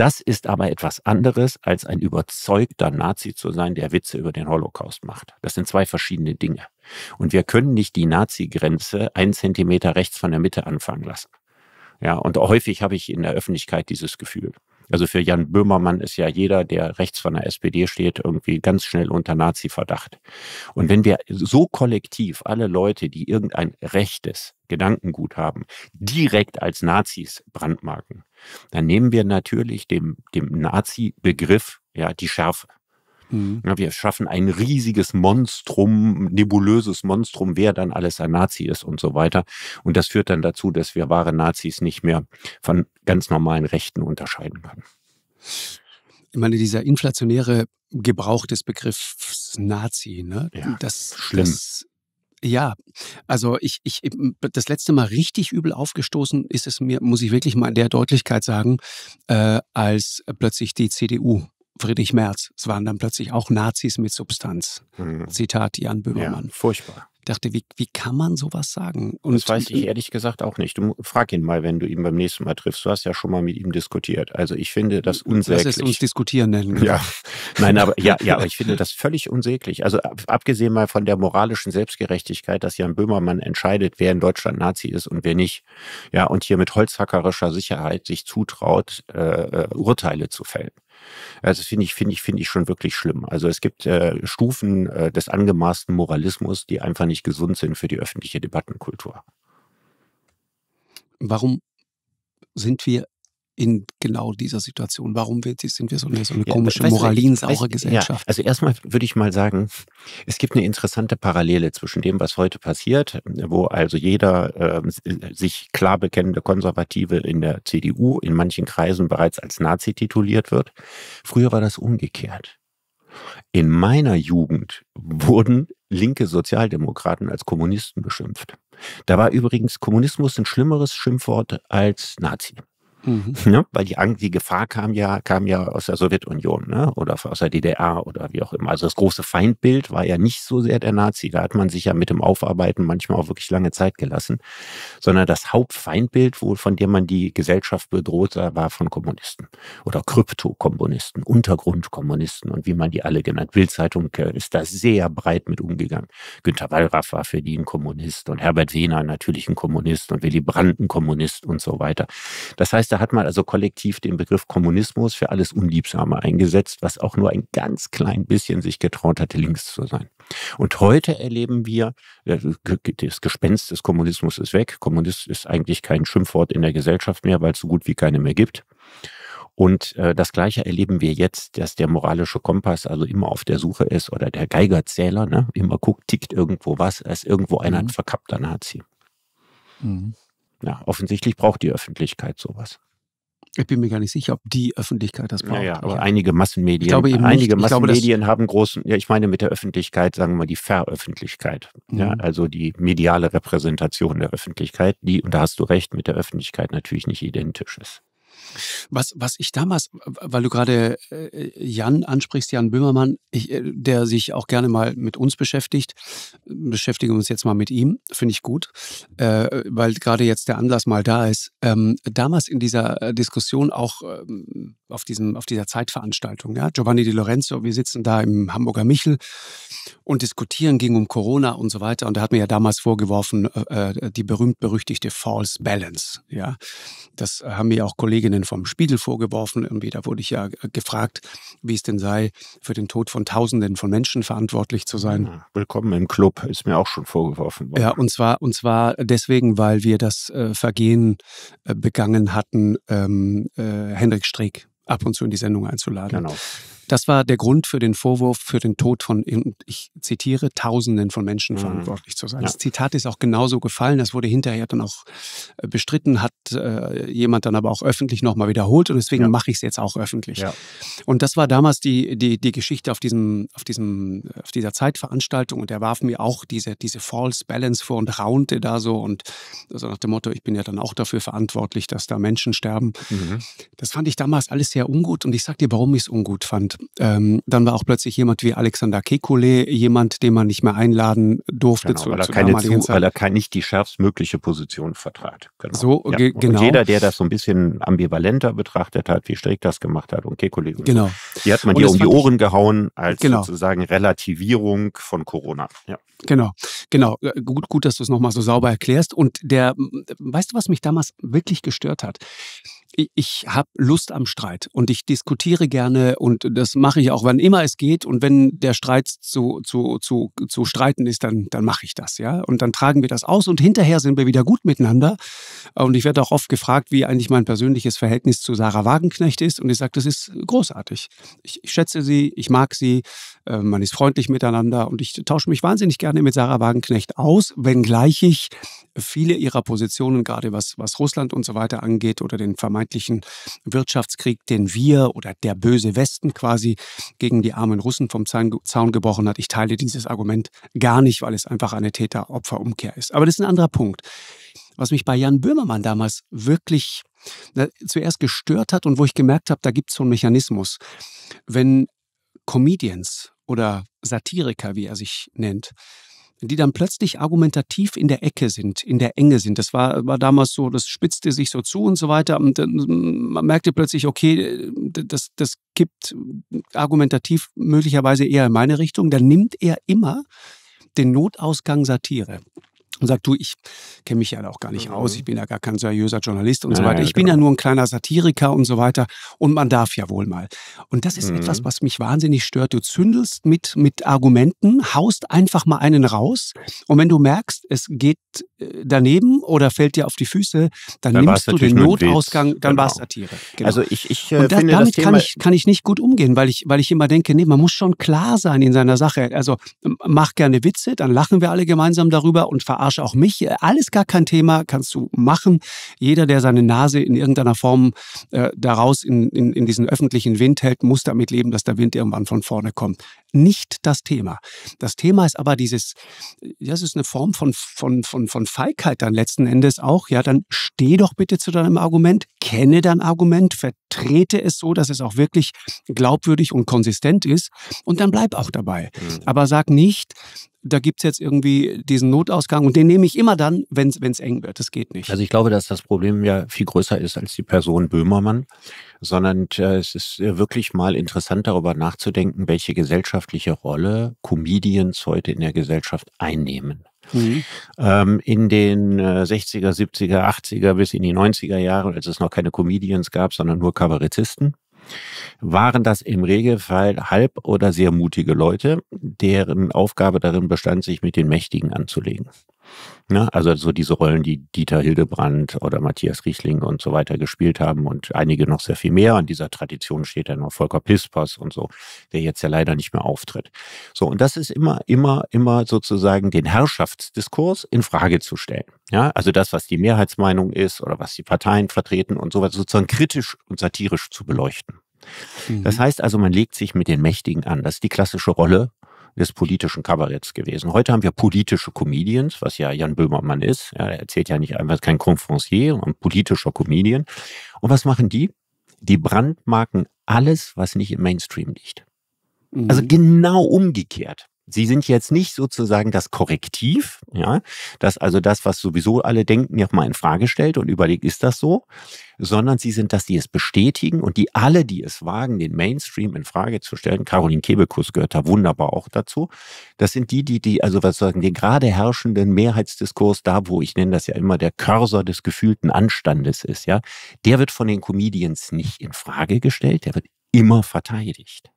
Das ist aber etwas anderes, als ein überzeugter Nazi zu sein, der Witze über den Holocaust macht. Das sind zwei verschiedene Dinge. Und wir können nicht die Nazi-Grenze einen Zentimeter rechts von der Mitte anfangen lassen. Ja, und häufig habe ich in der Öffentlichkeit dieses Gefühl. Also für Jan Böhmermann ist ja jeder, der rechts von der SPD steht, irgendwie ganz schnell unter Nazi-Verdacht. Und wenn wir so kollektiv alle Leute, die irgendein rechtes Gedankengut haben, direkt als Nazis brandmarken, dann nehmen wir natürlich dem, dem Nazi-Begriff ja die Schärfe. Mhm. Ja, wir schaffen ein riesiges Monstrum, nebulöses Monstrum, wer dann alles ein Nazi ist und so weiter. Und das führt dann dazu, dass wir wahre Nazis nicht mehr von ganz normalen Rechten unterscheiden können. Ich meine, dieser inflationäre Gebrauch des Begriffs Nazi, ne? Ja, das, schlimm. Das ja, also ich, ich, das letzte Mal richtig übel aufgestoßen ist es mir, muss ich wirklich mal in der Deutlichkeit sagen, äh, als plötzlich die CDU Friedrich Merz. Es waren dann plötzlich auch Nazis mit Substanz. Mhm. Zitat Jan Böhmermann. Ja, furchtbar. Ich dachte, wie, wie kann man sowas sagen? Und das weiß ich äh, ehrlich gesagt auch nicht. Du frag ihn mal, wenn du ihn beim nächsten Mal triffst. Du hast ja schon mal mit ihm diskutiert. Also ich finde das unsäglich. Lass es uns diskutieren nennen. Ja, nein, aber ja, ja, aber ich finde das völlig unsäglich. Also abgesehen mal von der moralischen Selbstgerechtigkeit, dass Jan Böhmermann entscheidet, wer in Deutschland Nazi ist und wer nicht. Ja, und hier mit holzhackerischer Sicherheit sich zutraut, äh, äh Urteile zu fällen. Also finde ich, finde ich, finde ich schon wirklich schlimm. Also es gibt äh, Stufen äh, des angemaßten Moralismus, die einfach nicht gesund sind für die öffentliche Debattenkultur. Warum sind wir in genau dieser Situation? Warum sind wir so eine, so eine ja, komische, moralinsauere Gesellschaft? Ja, also erstmal würde ich mal sagen, es gibt eine interessante Parallele zwischen dem, was heute passiert, wo also jeder ähm, äh, sich klar bekennende Konservative in der CDU in manchen Kreisen bereits als Nazi tituliert wird. Früher war das umgekehrt. In meiner Jugend wurden linke Sozialdemokraten als Kommunisten beschimpft. Da war übrigens Kommunismus ein schlimmeres Schimpfwort als Nazi. Mhm. Ne? Weil die, Angst, die Gefahr kam ja, kam ja aus der Sowjetunion ne? oder aus der DDR oder wie auch immer. Also das große Feindbild war ja nicht so sehr der Nazi. Da hat man sich ja mit dem Aufarbeiten manchmal auch wirklich lange Zeit gelassen. Sondern das Hauptfeindbild, wo, von dem man die Gesellschaft bedroht sah, war von Kommunisten oder Kryptokommunisten, Untergrundkommunisten und wie man die alle genannt. Bildzeitung äh, ist da sehr breit mit umgegangen. Günter Wallraff war für die ein Kommunist und Herbert Wehner natürlich ein Kommunist und Willy Brandt ein Kommunist und so weiter. Das heißt, da hat man also kollektiv den Begriff Kommunismus für alles Unliebsame eingesetzt, was auch nur ein ganz klein bisschen sich getraut hatte, links zu sein. Und heute erleben wir, äh, das Gespenst des Kommunismus ist weg. Kommunist ist eigentlich kein Schimpfwort in der Gesellschaft mehr, weil es so gut wie keine mehr gibt. Und äh, das Gleiche erleben wir jetzt, dass der moralische Kompass also immer auf der Suche ist oder der Geigerzähler, ne, immer guckt, tickt irgendwo was, als irgendwo einer mhm. ein verkappter Nazi. Mhm ja, offensichtlich braucht die Öffentlichkeit sowas. Ich bin mir gar nicht sicher, ob die Öffentlichkeit das braucht. ja aber ja. einige Massenmedien, glaube, einige nicht. Massenmedien glaube, haben großen, ja, ich meine mit der Öffentlichkeit, sagen wir mal, die Veröffentlichkeit, mhm. ja, also die mediale Repräsentation der Öffentlichkeit, die, und da hast du recht, mit der Öffentlichkeit natürlich nicht identisch ist. Was, was ich damals, weil du gerade äh, Jan ansprichst, Jan Böhmermann, ich, äh, der sich auch gerne mal mit uns beschäftigt, beschäftigen wir uns jetzt mal mit ihm, finde ich gut, äh, weil gerade jetzt der Anlass mal da ist. Ähm, damals in dieser äh, Diskussion auch ähm, auf, diesem, auf dieser Zeitveranstaltung, ja, Giovanni Di Lorenzo, wir sitzen da im Hamburger Michel und diskutieren, ging um Corona und so weiter. Und er hat mir ja damals vorgeworfen, äh, die berühmt-berüchtigte False Balance. Ja, das haben mir auch Kolleginnen Kolleginnen vom Spiegel vorgeworfen. Irgendwie, da wurde ich ja gefragt, wie es denn sei, für den Tod von Tausenden von Menschen verantwortlich zu sein. Ah, willkommen im Club, ist mir auch schon vorgeworfen worden. Ja, und zwar, und zwar deswegen, weil wir das äh, Vergehen äh, begangen hatten, ähm, äh, Hendrik Streeck ab und zu in die Sendung einzuladen. Genau. Das war der Grund für den Vorwurf, für den Tod von, ich zitiere, Tausenden von Menschen mhm. verantwortlich zu sein. Ja. Das Zitat ist auch genauso gefallen. Das wurde hinterher dann auch äh, bestritten, hat äh, jemand dann aber auch öffentlich nochmal wiederholt und deswegen ja. mache ich es jetzt auch öffentlich. Ja. Und das war damals die, die, die Geschichte auf, diesem, auf, diesem, auf dieser Zeitveranstaltung und er warf mir auch diese, diese False Balance vor und raunte da so und so also nach dem Motto, ich bin ja dann auch dafür verantwortlich, dass da Menschen sterben. Mhm. Das fand ich damals alles sehr ungut und ich sag dir, warum ich es ungut fand. Ähm, dann war auch plötzlich jemand wie Alexander Kekulé, jemand, den man nicht mehr einladen durfte. Genau, zu, weil, er keine zu, weil er kein, nicht die schärfstmögliche Position vertrat. Genau. So, ja. ge genau. Und jeder, der das so ein bisschen ambivalenter betrachtet hat, wie Strick das gemacht hat und Kekulé. Und genau. So, die hat man und dir um die Ohren gehauen als genau. sozusagen Relativierung von Corona. Ja. Genau, genau. Äh, gut, gut dass du es nochmal so sauber erklärst. Und der, weißt du, was mich damals wirklich gestört hat? ich habe Lust am Streit und ich diskutiere gerne und das mache ich auch, wann immer es geht. Und wenn der Streit zu, zu, zu, zu streiten ist, dann, dann mache ich das, ja. Und dann tragen wir das aus und hinterher sind wir wieder gut miteinander. Und ich werde auch oft gefragt, wie eigentlich mein persönliches Verhältnis zu Sarah Wagenknecht ist. Und ich sage, das ist großartig. Ich, ich schätze sie, ich mag sie, äh, man ist freundlich miteinander und ich tausche mich wahnsinnig gerne mit Sarah Wagenknecht aus, wenngleich ich viele ihrer Positionen, gerade was, was Russland und so weiter angeht oder den vermeintlichen täglichen Wirtschaftskrieg, den wir oder der böse Westen quasi gegen die armen Russen vom Zaun gebrochen hat. Ich teile dieses Argument gar nicht, weil es einfach eine Täter-Opfer-Umkehr ist. Aber das ist ein anderer Punkt. Was mich bei Jan Böhmermann damals wirklich zuerst gestört hat und wo ich gemerkt habe, da gibt es so einen Mechanismus. Wenn Comedians oder Satiriker, wie er sich nennt, die dann plötzlich argumentativ in der Ecke sind, in der Enge sind. Das war, war damals so, das spitzte sich so zu und so weiter. Und man merkte plötzlich, okay, das, das kippt argumentativ möglicherweise eher in meine Richtung. Dann nimmt er immer den Notausgang Satire und sagt, du, ich kenne mich ja auch gar nicht mhm. aus, ich bin ja gar kein seriöser Journalist und ja, so weiter. Ich genau. bin ja genau. nur ein kleiner Satiriker und so weiter. Und man darf ja wohl mal. Und das ist mhm. etwas, was mich wahnsinnig stört. Du zündelst mit, mit Argumenten, haust einfach mal einen raus. Und wenn du merkst, es geht äh, daneben oder fällt dir auf die Füße, dann, dann nimmst du den Notausgang, dann genau. war es Satire. Genau. Also ich, ich äh, und da, finde damit kann ich, kann ich nicht gut umgehen, weil ich, weil ich immer denke, nee, man muss schon klar sein in seiner Sache. Also mach gerne Witze, dann lachen wir alle gemeinsam darüber und verarschen Arsch auch mich. Äh, alles gar kein Thema, kannst du machen. Jeder, der seine Nase in irgendeiner Form äh, daraus in, in, in diesen öffentlichen Wind hält, muss damit leben, dass der Wind irgendwann von vorne kommt nicht das Thema. Das Thema ist aber dieses, ja, es ist eine Form von, von, von, von Feigheit dann letzten Endes auch. Ja, dann steh doch bitte zu deinem Argument, kenne dein Argument, vertrete es so, dass es auch wirklich glaubwürdig und konsistent ist und dann bleib auch dabei. Mhm. Aber sag nicht, da gibt es jetzt irgendwie diesen Notausgang und den nehme ich immer dann, wenn es eng wird. Das geht nicht. Also ich glaube, dass das Problem ja viel größer ist als die Person Böhmermann, sondern äh, es ist äh, wirklich mal interessant darüber nachzudenken, welche Gesellschaft gesellschaftliche Rolle Comedians heute in der Gesellschaft einnehmen. Mhm. Ähm, in den äh, 60er, 70er, 80er bis in die 90er Jahre, als es noch keine Comedians gab, sondern nur Kabarettisten, waren das im Regelfall halb oder sehr mutige Leute, deren Aufgabe darin bestand, sich mit den Mächtigen anzulegen. Ne? Also so diese Rollen, die Dieter Hildebrand oder Matthias Riechling und so weiter gespielt haben und einige noch sehr viel mehr. An dieser Tradition steht ja noch Volker Pispers und so, der jetzt ja leider nicht mehr auftritt. So, und das ist immer, immer, immer sozusagen den Herrschaftsdiskurs in Frage zu stellen. Ja, also das, was die Mehrheitsmeinung ist oder was die Parteien vertreten und sowas sozusagen kritisch und satirisch zu beleuchten. Das mhm. heißt also, man legt sich mit den Mächtigen an. Das ist die klassische Rolle des politischen Kabaretts gewesen. Heute haben wir politische Comedians, was ja Jan Böhmermann ist. Ja, er erzählt ja nicht einfach kein Conferencier, sondern politischer Comedian. Und was machen die? Die brandmarken alles, was nicht im Mainstream liegt. Also mhm. Also genau umgekehrt. Sie sind jetzt nicht sozusagen das Korrektiv, ja, das also das, was sowieso alle denken, ja mal in Frage stellt und überlegt, ist das so, sondern Sie sind das, die es bestätigen und die alle, die es wagen, den Mainstream in Frage zu stellen, Caroline Kebekus gehört da wunderbar auch dazu, das sind die, die, die also was sagen, den gerade herrschenden Mehrheitsdiskurs da, wo ich nenne das ja immer der Cursor des gefühlten Anstandes ist, ja, der wird von den Comedians nicht in Frage gestellt, der wird immer verteidigt.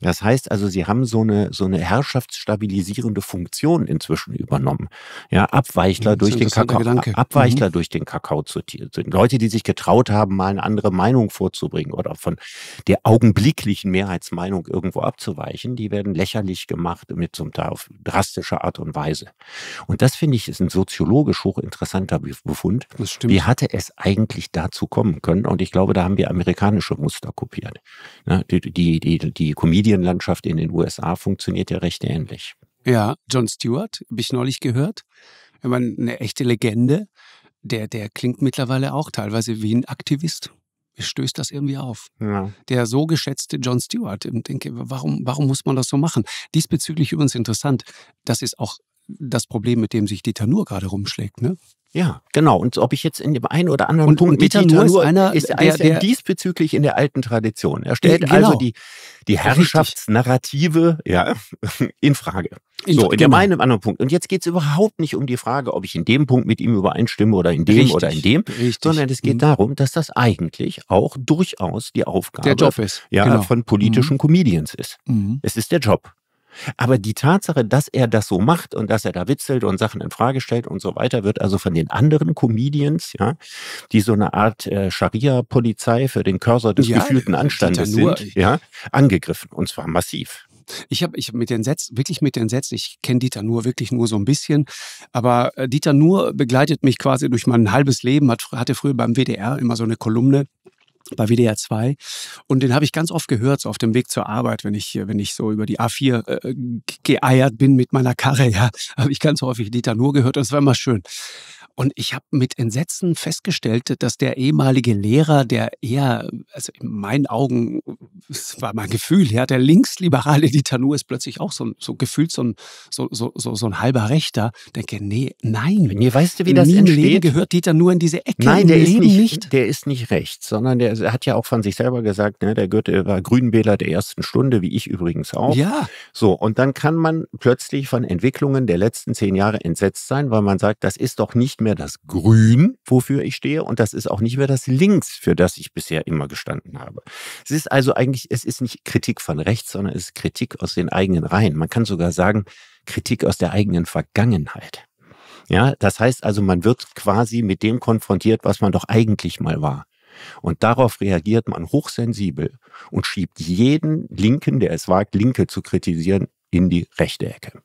Das heißt also, sie haben so eine, so eine herrschaftsstabilisierende Funktion inzwischen übernommen. Ja, Abweichler, mhm, durch den, Kakao, Abweichler mhm. durch den Kakao zu sind. Leute, die sich getraut haben, mal eine andere Meinung vorzubringen oder von der augenblicklichen Mehrheitsmeinung irgendwo abzuweichen, die werden lächerlich gemacht mit zum Teil auf drastische Art und Weise. Und das finde ich ist ein soziologisch hochinteressanter Befund. Das stimmt. Wie hatte es eigentlich dazu kommen können? Und ich glaube, da haben wir amerikanische Muster kopiert. Ja, ne, die, die, die, die Comedians Medienlandschaft in den USA funktioniert ja recht ähnlich. Ja, John Stewart, habe ich neulich gehört. Ich meine, eine echte Legende. Der, der klingt mittlerweile auch teilweise wie ein Aktivist. Mir stößt das irgendwie auf. Ja. Der so geschätzte John Stewart. Ich denke, warum, warum muss man das so machen? Diesbezüglich übrigens interessant. Das ist auch das Problem, mit dem sich Dieter nur gerade rumschlägt. Ne? Ja, genau. Und ob ich jetzt in dem einen oder anderen und, Punkt und Betatur ist einer, ist, der, der, der, diesbezüglich in der alten Tradition. Er stellt genau. also die, die Herrschaftsnarrative ja, [LAUGHS] in Frage. In, so, in genau. dem einen anderen Punkt. Und jetzt geht es überhaupt nicht um die Frage, ob ich in dem Punkt mit ihm übereinstimme oder in dem richtig, oder in dem, richtig. sondern es geht mhm. darum, dass das eigentlich auch durchaus die Aufgabe ja, genau. von politischen mhm. Comedians ist. Mhm. Es ist der Job. Aber die Tatsache, dass er das so macht und dass er da witzelt und Sachen in Frage stellt und so weiter, wird also von den anderen Comedians, ja, die so eine Art äh, Scharia-Polizei für den Cursor des ja, gefühlten Anstandes nur, sind, ja, angegriffen. Und zwar massiv. Ich habe ich mit den Sets, wirklich mit den Sets, ich kenne Dieter Nur wirklich nur so ein bisschen, aber äh, Dieter Nur begleitet mich quasi durch mein halbes Leben, hat, hatte früher beim WDR immer so eine Kolumne bei WDR 2 und den habe ich ganz oft gehört, so auf dem Weg zur Arbeit, wenn ich, wenn ich so über die A4 äh, geeiert bin mit meiner Karre, ja, [LAUGHS] habe ich ganz häufig Dieter Nur gehört und es war immer schön. Und ich habe mit Entsetzen festgestellt, dass der ehemalige Lehrer, der eher, also in meinen Augen, das war mein Gefühl, ja, der linksliberale Dieter Nuhr ist plötzlich auch so, so gefühlt so ein, so, so, so, so ein halber Rechter. Denke, nee, nein. Mir weißt du, wie das entsteht? Leben gehört Dieter Nuhr in diese Ecke. Nein, der ist nicht, nicht, Der ist nicht rechts, sondern der hat ja auch von sich selber gesagt, ne, der Goethe war Grünwähler der ersten Stunde, wie ich übrigens auch. Ja. So, und dann kann man plötzlich von Entwicklungen der letzten zehn Jahre entsetzt sein, weil man sagt, das ist doch nicht mehr das Grün, wofür ich stehe, und das ist auch nicht mehr das Links, für das ich bisher immer gestanden habe. Es ist also eigentlich, es ist nicht Kritik von rechts, sondern es ist Kritik aus den eigenen Reihen. Man kann sogar sagen, Kritik aus der eigenen Vergangenheit. Ja, das heißt also, man wird quasi mit dem konfrontiert, was man doch eigentlich mal war. Und darauf reagiert man hochsensibel und schiebt jeden Linken, der es wagt, Linke zu kritisieren, in die rechte Ecke.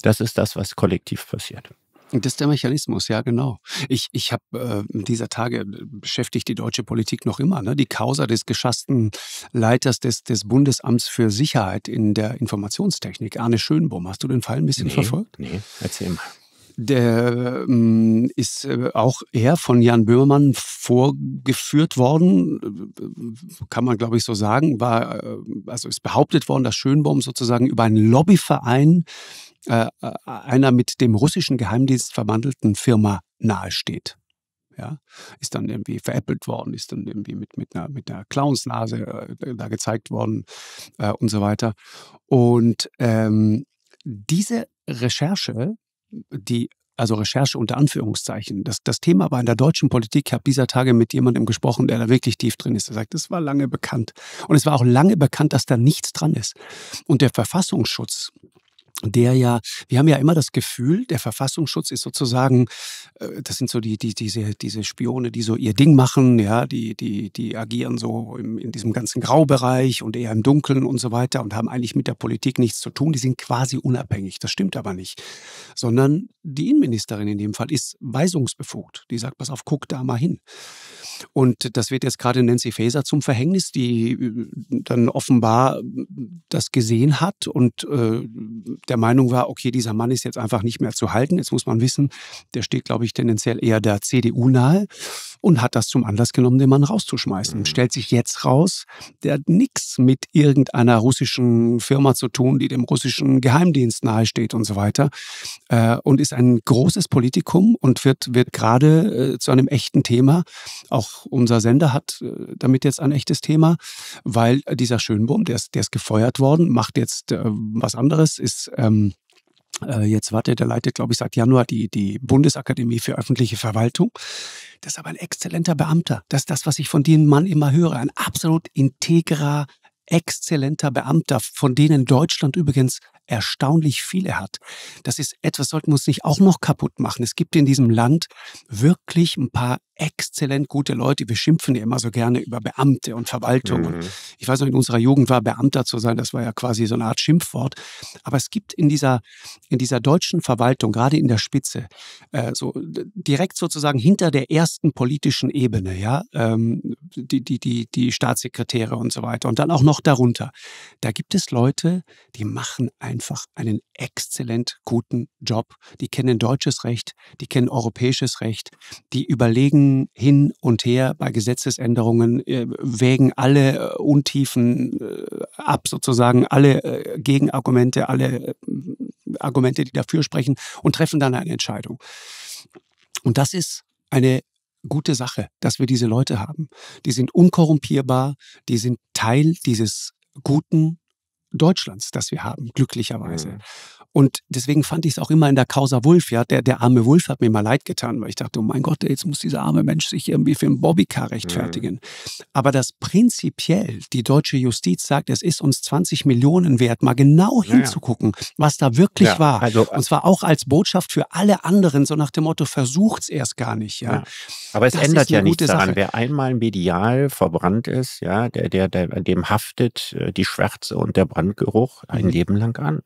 Das ist das, was kollektiv passiert. Das ist der Mechanismus, ja genau. Ich, ich habe äh, dieser Tage äh, beschäftigt die deutsche Politik noch immer, ne? die Causa des geschassten Leiters des, des Bundesamts für Sicherheit in der Informationstechnik, Arne Schönbohm. Hast du den Fall ein bisschen nee, verfolgt? Nee, erzähl mal. Der ähm, ist äh, auch er von Jan Böhmermann vorgeführt worden, äh, kann man glaube ich so sagen. War, äh, also ist behauptet worden, dass Schönbaum sozusagen über einen Lobbyverein einer mit dem russischen Geheimdienst verwandelten Firma nahesteht. Ja, ist dann irgendwie veräppelt worden, ist dann irgendwie mit, mit einer, mit einer Clownsnase äh, da gezeigt worden äh, und so weiter. Und ähm, diese Recherche die also Recherche unter Anführungszeichen. Das, das Thema war in der deutschen Politik, ich habe dieser Tage mit jemandem gesprochen, der da wirklich tief drin ist. Er sagt, es war lange bekannt. Und es war auch lange bekannt, dass da nichts dran ist. Und der Verfassungsschutz der ja, wir haben ja immer das Gefühl, der Verfassungsschutz ist sozusagen, äh, das sind so die, die, diese, diese Spione, die so ihr Ding machen, ja, die, die, die agieren so im, in diesem ganzen Graubereich und eher im Dunkeln und so weiter und haben eigentlich mit der Politik nichts zu tun. Die sind quasi unabhängig. Das stimmt aber nicht. Sondern die Innenministerin in dem Fall ist weisungsbefugt. Die sagt, pass auf, guck da mal hin. Und das wird jetzt gerade Nancy Faeser zum Verhängnis, die äh, dann offenbar das gesehen hat und äh, der Meinung war, okay, dieser Mann ist jetzt einfach nicht mehr zu halten. Jetzt muss man wissen, der steht, glaube ich, tendenziell eher der CDU nahe und hat das zum Anlass genommen, den Mann rauszuschmeißen. Mhm. Stellt sich jetzt raus, der hat nichts mit irgendeiner russischen Firma zu tun, die dem russischen Geheimdienst nahesteht und so weiter. Äh, und ist ein großes Politikum und wird, wird gerade äh, zu einem echten Thema. Auch unser Sender hat äh, damit jetzt ein echtes Thema, weil dieser Schönbohm, der ist, der ist gefeuert worden, macht jetzt äh, was anderes, ist ähm, äh, jetzt warte, der leitet, glaube ich, seit Januar die, die Bundesakademie für öffentliche Verwaltung. Das ist aber ein exzellenter Beamter. Das ist das, was ich von dem Mann immer höre. Ein absolut integrer, exzellenter Beamter, von denen Deutschland übrigens erstaunlich viele hat. Das ist etwas, sollten wir uns nicht auch noch kaputt machen. Es gibt in diesem Land wirklich ein paar exzellent gute Leute. Wir schimpfen ja immer so gerne über Beamte und Verwaltung. Mhm. ich weiß noch, in unserer Jugend war Beamter zu sein, das war ja quasi so eine Art Schimpfwort. Aber es gibt in dieser, in dieser deutschen Verwaltung, gerade in der Spitze, äh, so direkt sozusagen hinter der ersten politischen Ebene, ja, ähm, die, die, die, die Staatssekretäre und so weiter und dann auch noch darunter. Da gibt es Leute, die machen ein einfach einen exzellent guten Job. Die kennen deutsches Recht, die kennen europäisches Recht, die überlegen hin und her bei Gesetzesänderungen, äh, wägen alle äh, Untiefen äh, ab, sozusagen alle Gegenargumente, alle Argumente, die dafür sprechen und treffen dann eine Entscheidung. Und das ist eine gute Sache, dass wir diese Leute haben. Die sind unkorrumpierbar, die sind Teil dieses guten Deutschlands, das wir haben, glücklicherweise. Mhm. Und deswegen fand ich es auch immer in der Causa Wulf, ja, der, der arme Wulf hat mir mal leid getan, weil ich dachte, oh mein Gott, jetzt muss dieser arme Mensch sich irgendwie für einen Bobbycar mhm. rechtfertigen. Mhm. Aber dass prinzipiell die deutsche Justiz sagt, es ist uns 20 Millionen wert, mal genau naja. hinzugucken, was da wirklich ja, war. Also, Und zwar auch als Botschaft für alle anderen, so nach dem Motto, versucht es erst gar nicht, ja. ja. Aber es das ändert ja nichts daran. Sache. Wer einmal medial verbrannt ist, ja, der, der, der, dem haftet äh, die Schwärze und der Brandgeruch ein mhm. Leben lang an.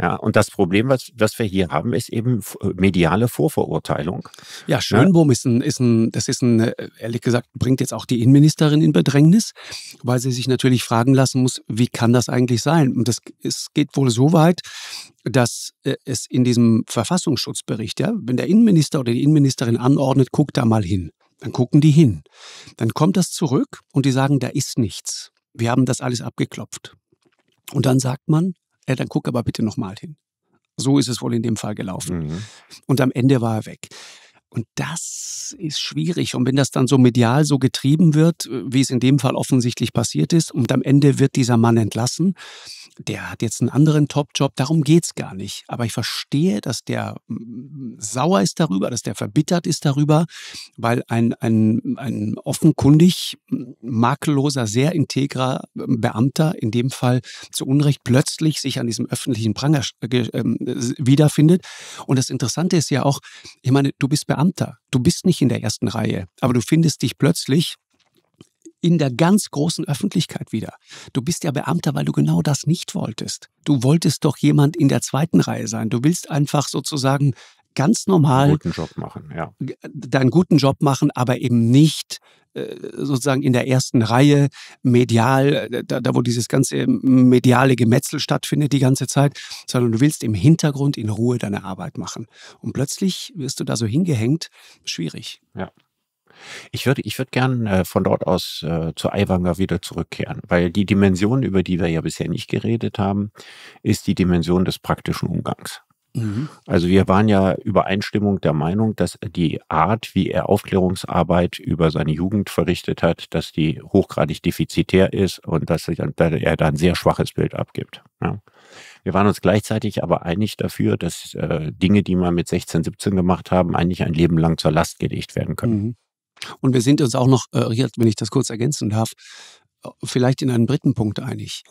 Ja, und das Problem, was, was wir hier haben, ist eben äh, mediale Vorverurteilung. Ja, ne? Schönbohm ja. ist ein, ist ein, das ist ein, äh, ehrlich gesagt, bringt jetzt auch die Innenministerin in Bedrängnis, weil sie sich natürlich fragen lassen muss, wie kann das eigentlich sein? Und das, es geht wohl so weit, dass äh, es in diesem Verfassungsschutzbericht, ja, wenn der Innenminister oder die Innenministerin anordnet, guckt da mal hin. Dann gucken die hin. Dann kommt das zurück und die sagen, da ist nichts. Wir haben das alles abgeklopft. Und dann sagt man, äh, dann guck aber bitte nochmal hin. So ist es wohl in dem Fall gelaufen. Mhm. Und am Ende war er weg. Und das ist schwierig. Und wenn das dann so medial so getrieben wird, äh, wie es in dem Fall offensichtlich passiert ist, und am Ende wird dieser Mann entlassen, der hat jetzt einen anderen Top-Job, darum geht's gar nicht. Aber ich verstehe, dass der mm, sauer ist darüber, dass der verbittert ist darüber, weil ein, ein, ein offenkundig mm, makelloser, sehr integrer ähm, Beamter in dem Fall zu Unrecht plötzlich sich an diesem öffentlichen Pranger äh, ähm, wiederfindet. Und das Interessante ist ja auch, ich meine, du bist Beamter, Beamter. Du bist nicht in der ersten Reihe, aber du findest dich plötzlich in der ganz großen Öffentlichkeit wieder. Du bist ja Beamter, weil du genau das nicht wolltest. Du wolltest doch jemand in der zweiten Reihe sein. Du willst einfach sozusagen ganz normal einen guten Job machen, ja. Deinen guten Job machen, aber eben nicht äh, sozusagen in der ersten Reihe medial, äh, da, da, wo dieses ganze mediale Gemetzel stattfindet die ganze Zeit, sondern du willst im Hintergrund in Ruhe deine Arbeit machen. Und plötzlich wirst du da so hingehängt, schwierig. Ja. Ich würde ich würd gern äh, von dort aus äh, zu Aiwanger wieder zurückkehren, weil die Dimension, über die wir ja bisher nicht geredet haben, ist die Dimension des praktischen Umgangs. Mhm. Also wir waren ja Übereinstimmung der Meinung, dass die Art, wie er Aufklärungsarbeit über seine Jugend verrichtet hat, dass die hochgradig defizitär ist und dass er da ein sehr schwaches Bild abgibt. Ja. Wir waren uns gleichzeitig aber einig dafür, dass äh, Dinge, die man mit 16, 17 gemacht haben, eigentlich ein Leben lang zur Last gelegt werden können. Mhm. Und wir sind uns auch noch, äh, wenn ich das kurz ergänzen darf, äh, vielleicht in einem dritten Punkt einig.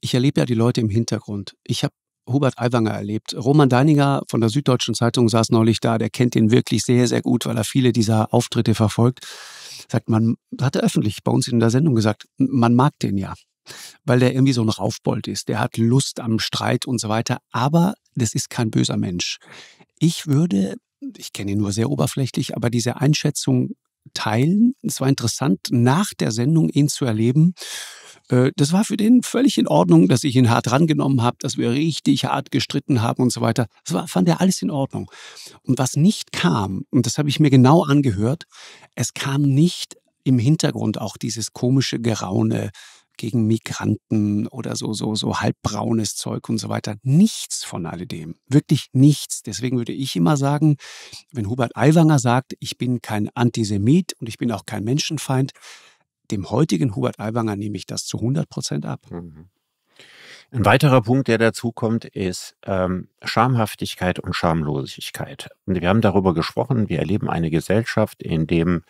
Ich erlebe ja die Leute im Hintergrund. Ich habe Hubert Aiwanger erlebt. Roman Deininger von der Süddeutschen Zeitung saß neulich da, der kennt ihn wirklich sehr, sehr gut, weil er viele dieser Auftritte verfolgt. Sagt man, hat er öffentlich bei uns in der Sendung gesagt, man mag den ja, weil der irgendwie so ein Raufbold ist, der hat Lust am Streit und so weiter, aber das ist kein böser Mensch. Ich würde, ich kenne ihn nur sehr oberflächlich, aber diese Einschätzung teilen. Es war interessant, nach der Sendung ihn zu erleben. Äh, das war für den völlig in Ordnung, dass ich ihn hart rangenommen habe, dass wir richtig hart gestritten haben und so weiter. Das war, fand er alles in Ordnung. Und was nicht kam, und das habe ich mir genau angehört, es kam nicht im Hintergrund auch dieses komische Geraune, gegen Migranten oder so, so, so halbbraunes Zeug und so weiter. Nichts von alledem. Wirklich nichts. Deswegen würde ich immer sagen, wenn Hubert Aiwanger sagt, ich bin kein Antisemit und ich bin auch kein Menschenfeind, dem heutigen Hubert Aiwanger nehme ich das zu 100 Prozent ab. Mhm. Ein weiterer Punkt, der dazukommt, ist ähm, Schamhaftigkeit und Schamlosigkeit. Und wir haben darüber gesprochen, wir erleben eine Gesellschaft, in dem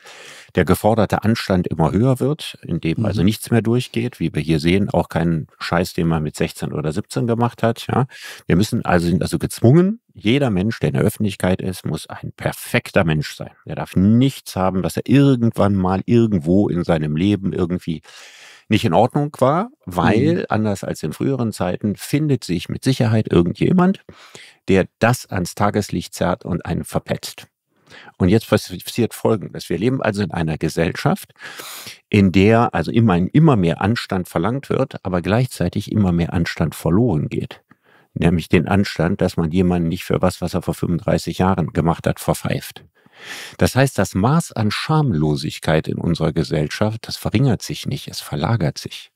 der geforderte Anstand immer höher wird, in dem also mhm. also nichts mehr durchgeht, wie wir hier sehen, auch keinen Scheiß, den man mit 16 oder 17 gemacht hat. Ja. Wir müssen also sind also gezwungen, jeder Mensch, der in der Öffentlichkeit ist, muss ein perfekter Mensch sein. Er darf nichts haben, was er irgendwann mal irgendwo in seinem Leben irgendwie nicht in Ordnung war, weil mhm. anders als in früheren Zeiten findet sich mit Sicherheit irgendjemand, der das ans Tageslicht zerrt und einen verpetzt. Und jetzt passiert Folgendes. Wir leben also in einer Gesellschaft, in der also immer, immer mehr Anstand verlangt wird, aber gleichzeitig immer mehr Anstand verloren geht. Nämlich den Anstand, dass man jemanden nicht für was, was er vor 35 Jahren gemacht hat, verpfeift. Das heißt, das Maß an Schamlosigkeit in unserer Gesellschaft, das verringert sich nicht, es verlagert sich.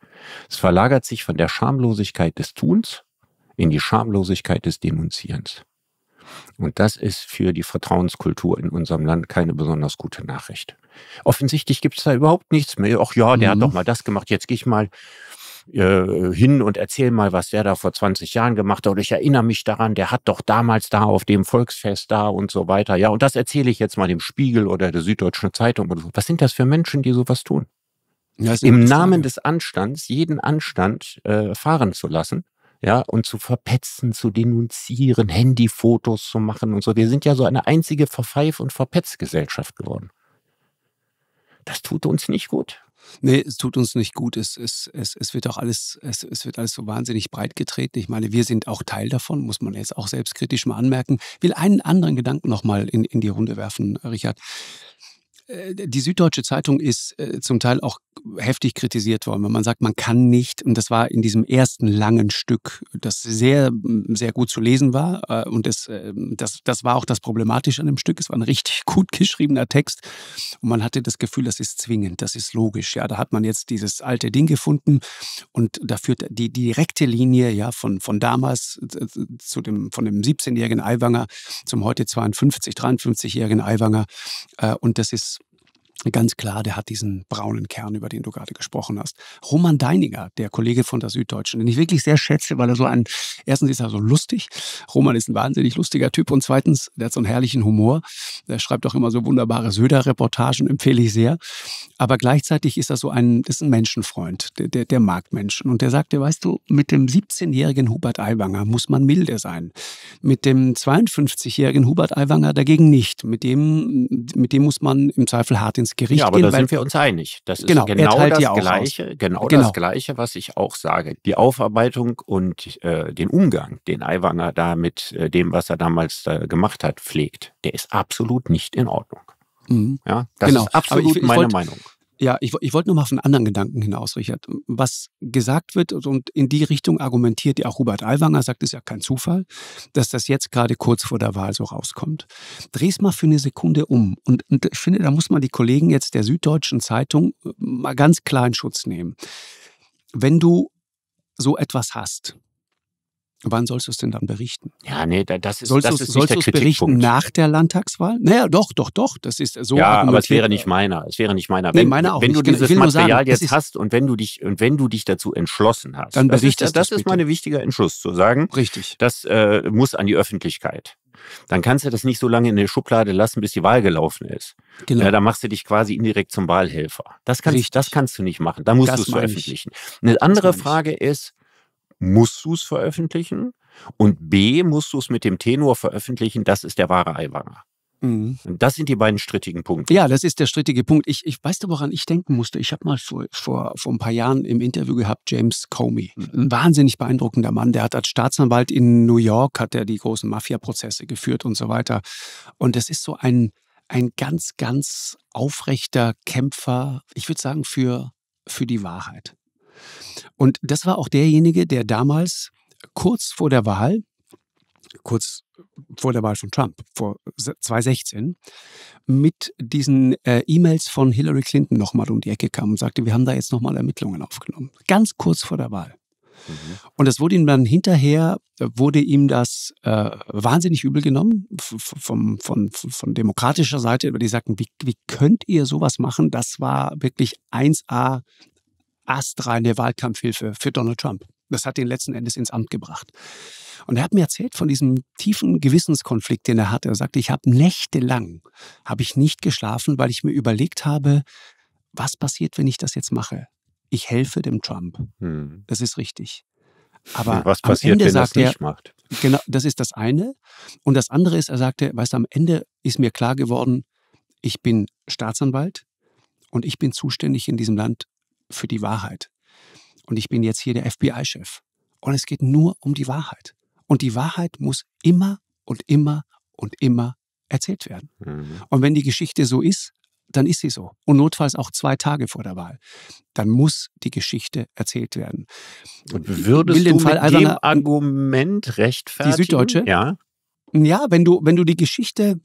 Es verlagert sich von der Schamlosigkeit des Tuns in die Schamlosigkeit des Denunzierens. Und das ist für die Vertrauenskultur in unserem Land keine besonders gute Nachricht. Offensichtlich gibt es da überhaupt nichts mehr. Ach ja, der mhm. hat doch mal das gemacht, jetzt gehe ich mal äh, hin und erzähl mal, was der da vor 20 Jahren gemacht hat. Oder ich erinnere mich daran, der hat doch damals da auf dem Volksfest da und so weiter. Ja, und das erzähle ich jetzt mal dem Spiegel oder der Süddeutschen Zeitung oder so. Was sind das für Menschen, die sowas tun? Ja, Im Namen des Anstands, jeden Anstand äh, fahren zu lassen ja, und zu verpetzen, zu denunzieren, Handyfotos zu machen und so. Wir sind ja so eine einzige Verpfeif- und Verpetzgesellschaft geworden. Das tut uns nicht gut. Nee, es tut uns nicht gut. Es, es, es, es wird auch alles, es, es wird alles so wahnsinnig breit getreten. Ich meine, wir sind auch Teil davon, muss man jetzt auch selbstkritisch mal anmerken. Ich will einen anderen Gedanken nochmal in, in die Runde werfen, Richard. Äh, die Süddeutsche Zeitung ist äh, zum Teil auch heftig kritisiert worden, weil man sagt, man kann nicht, und das war in diesem ersten langen Stück, das sehr, sehr gut zu lesen war, äh, und das, ähm, das, das war auch das Problematische an dem Stück, es war ein richtig [LAUGHS] gut geschriebener Text, und man hatte das Gefühl, das ist zwingend, das ist logisch, ja, da hat man jetzt dieses alte Ding gefunden, und da führt die direkte Linie, ja, von, von damals zu dem, von dem 17-jährigen Aiwanger zum heute 52, 53-jährigen Aiwanger, und das ist Ganz klar, der hat diesen braunen Kern, über den du gerade gesprochen hast. Roman Deininger, der Kollege von der Süddeutschen, den ich wirklich sehr schätze, weil er so ein, erstens ist er so lustig. Roman ist ein wahnsinnig lustiger Typ und zweitens, der hat so einen herrlichen Humor. Der schreibt auch immer so wunderbare Söder-Reportagen, empfehle ich sehr. Aber gleichzeitig ist er so ein, das ist ein Menschenfreund, der, der, der mag Menschen. Und der sagte, weißt du, mit dem 17-jährigen Hubert Aiwanger muss man milde sein. Mit dem 52-jährigen Hubert Aiwanger dagegen nicht. Mit dem, mit dem muss man im Zweifel hart ins ans Gericht ja, aber gehen. Da sind wir uns einig. Das ist genau, genau, genau das Gleiche, genau, genau, das Gleiche, was ich auch sage. Die Aufarbeitung und äh, den Umgang, den Aiwanger da mit äh, dem, was er damals äh, gemacht hat, pflegt, der ist absolut nicht in Ordnung. Mhm. Ja, das genau. ist absolut ich, ich meine wollt, Meinung. Ja, ich, ich wollte nur mal auf einen anderen Gedanken hinaus, Richard. Was gesagt wird und in die Richtung argumentiert, ja auch Hubert Aiwanger sagt, ist ja kein Zufall, dass das jetzt gerade kurz vor der Wahl so rauskommt. Dreh's mal für eine Sekunde um. Und, und ich finde, da muss man die Kollegen jetzt der Süddeutschen Zeitung äh, mal ganz klar in Schutz nehmen. Wenn du so etwas hast, Wann sollst du es denn dann berichten? Ja, nee, das ist, sollst das ist sollst nicht der Kritikpunkt. berichten nach der Landtagswahl? Naja, doch, doch, doch, das ist so. Ja, aber es wäre nicht meiner. Es wäre nicht meiner. Nee, wenn, meiner auch wenn nicht. du genau, dieses Material sagen, jetzt hast und wenn du dich und wenn du dich dazu entschlossen hast, dann das ist, das, das ist mein wichtiger Entschluss zu sagen. Richtig. Das äh, muss an die Öffentlichkeit dann kannst du das nicht so lange in der Schublade lassen, bis die Wahl gelaufen ist. Genau. Ja, dann machst du dich quasi indirekt zum Wahlhelfer. Das kannst, das kannst du nicht machen. Da musst du es veröffentlichen. Eine andere Frage ist, musst du es veröffentlichen und B, musst du es mit dem Tenor veröffentlichen, das ist der wahre Eiwanger. Mhm. Das sind die beiden strittigen Punkte. Ja, das ist der strittige Punkt. Ich, ich weißt du, woran ich denken musste? Ich habe mal vor, vor, vor ein paar Jahren im Interview gehabt, James Comey. Mhm. Ein wahnsinnig beeindruckender Mann. Der hat als Staatsanwalt in New York, hat er die großen Mafia-Prozesse geführt und so weiter. Und das ist so ein, ein ganz, ganz aufrechter Kämpfer, ich würde sagen, für, für die Wahrheit. Und das war auch derjenige, der damals kurz vor der Wahl, kurz vor der Wahl von Trump, vor 2016, mit diesen äh, E-Mails von Hillary Clinton nochmal um die Ecke kam und sagte, wir haben da jetzt nochmal Ermittlungen aufgenommen. Ganz kurz vor der Wahl. Mhm. Und das wurde ihm dann hinterher, wurde ihm das äh, wahnsinnig übel genommen vom, von, von demokratischer Seite, weil die sagten, wie, wie könnt ihr sowas machen? Das war wirklich 1A astreine Wahlkampfhilfe für Donald Trump. Das hat ihn letzten Endes ins Amt gebracht. Und er hat mir erzählt von diesem tiefen Gewissenskonflikt, den er hatte. Er sagte, ich habe nächtelang, habe ich nicht geschlafen, weil ich mir überlegt habe, was passiert, wenn ich das jetzt mache? Ich helfe dem Trump. Hm. Das ist richtig. Aber [LAUGHS] was passiert, am Ende wenn sagt er, nicht macht? Genau, das ist das eine. Und das andere ist, er sagte, weißt du, am Ende ist mir klar geworden, ich bin Staatsanwalt und ich bin zuständig in diesem Land für die Wahrheit. Und ich bin jetzt hier der FBI-Chef. Und es geht nur um die Wahrheit. Und die Wahrheit muss immer und immer und immer erzählt werden. Mhm. Und wenn die Geschichte so ist, dann ist sie so. Und notfalls auch zwei Tage vor der Wahl. Dann muss die Geschichte erzählt werden. Und würdest du mit dem Argument rechtfertigen? Die Süddeutsche? Ja. Ja, wenn du, wenn du die Geschichte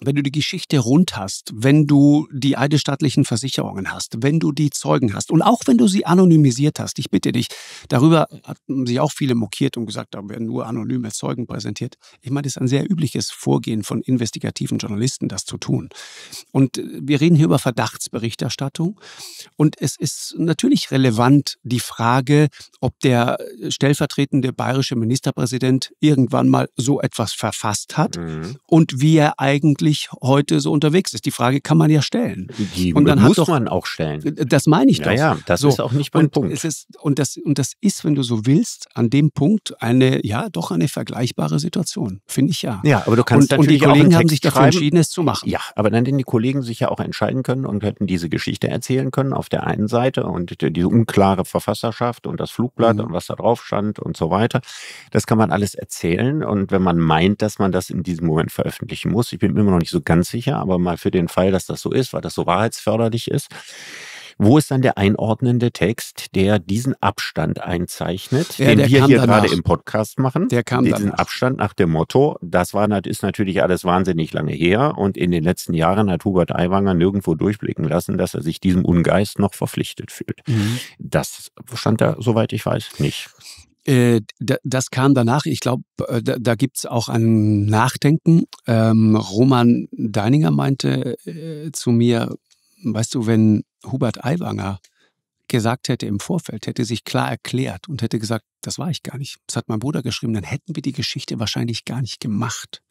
wenn du die Geschichte rund hast, wenn du die eidesstattlichen Versicherungen hast, wenn du die Zeugen hast und auch wenn du sie anonymisiert hast, ich bitte dich, darüber haben sich auch viele mokiert und gesagt, da werden nur anonyme Zeugen präsentiert. Ich meine, das ist ein sehr übliches Vorgehen von investigativen Journalisten, das zu tun. Und äh, wir reden hier über Verdachtsberichterstattung und es ist natürlich relevant die Frage, ob der äh, stellvertretende bayerische Ministerpräsident irgendwann mal so etwas verfasst hat mhm. und wie er eigentlich eigentlich heute so unterwegs ist. Die Frage kann man ja stellen. Die und dann muss doch, man auch stellen. Äh, das meine ich doch. Ja, das so. ist auch nicht mein und Punkt. Ist, und, das, und das ist, wenn du so willst, an dem Punkt eine, ja, doch eine vergleichbare Situation, finde ich ja. Ja, aber du kannst und, natürlich und die Kollegen haben sich dafür schreiben. entschieden, es zu machen. Ja, aber dann hätten die Kollegen sich ja auch entscheiden können und hätten diese Geschichte erzählen können auf der einen Seite und diese unklare Verfasserschaft und das Flugblatt mhm. und was da drauf stand und so weiter. Das kann man alles erzählen und wenn man meint, dass man das in diesem Moment veröffentlichen muss, ich bin immer noch noch nicht so ganz sicher, aber mal für den Fall, dass das so ist, weil das so wahrheitsförderlich ist. Wo ist dann der einordnende Text, der diesen Abstand einzeichnet, ja, den wir hier danach. gerade im Podcast machen? Der kam diesen danach. Abstand nach dem Motto, das war, ist natürlich alles wahnsinnig lange her und in den letzten Jahren hat Hubert Aiwanger nirgendwo durchblicken lassen, dass er sich diesem Ungeist noch verpflichtet fühlt. Mhm. Das stand da, soweit ich weiß, nicht. Äh, das kam danach. Ich glaube, äh, da, da gibt es auch ein Nachdenken. Ähm, Roman Deininger meinte äh, zu mir, weißt du, wenn Hubert Aiwanger gesagt hätte im Vorfeld, hätte sich klar erklärt und hätte gesagt, das war ich gar nicht. Das hat mein Bruder geschrieben, dann hätten wir die Geschichte wahrscheinlich gar nicht gemacht.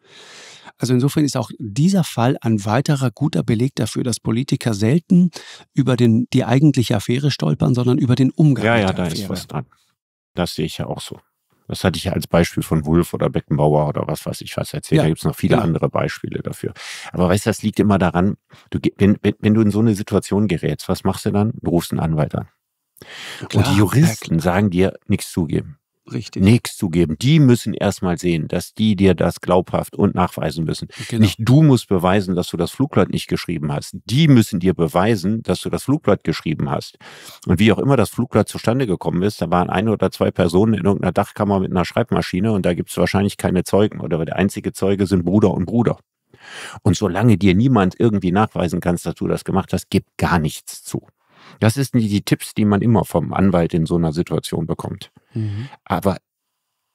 Also insofern ist auch dieser Fall ein weiterer guter Beleg dafür, dass Politiker selten über den, die eigentliche Affäre stolpern, sondern über den Umgang. Ja, mit ja, der da Affäre. ist was dran. Das sehe ich ja auch so. Das hatte ich ja als Beispiel von Wulff oder Beckenbauer oder was weiß ich was erzählt. Ja. Da gibt es noch viele ja. Genau. andere Beispiele dafür. Aber weißt du, das liegt immer daran, du, wenn, wenn, wenn, du in so eine Situation gerätst, was machst du dann? Du rufst einen Anwalt an. Klar, und die Juristen sagen dir nichts zugeben. Richtig. nichts zu geben. Die müssen erstmal sehen, dass die dir das glaubhaft und nachweisen müssen. Genau. Nicht du musst beweisen, dass du das Flugblatt nicht geschrieben hast. Die müssen dir beweisen, dass du das Flugblatt geschrieben hast. Und wie auch immer das Flugblatt zustande gekommen ist, da waren ein oder zwei Personen in irgendeiner Dachkammer mit einer Schreibmaschine und da gibt es wahrscheinlich keine Zeugen oder der einzige Zeuge sind Bruder und Bruder. Und solange dir niemand irgendwie nachweisen kannst, dass du das gemacht hast, gibt gar nichts zu. Das sind die, die Tipps, die man immer vom Anwalt in so einer Situation bekommt. Mhm. Aber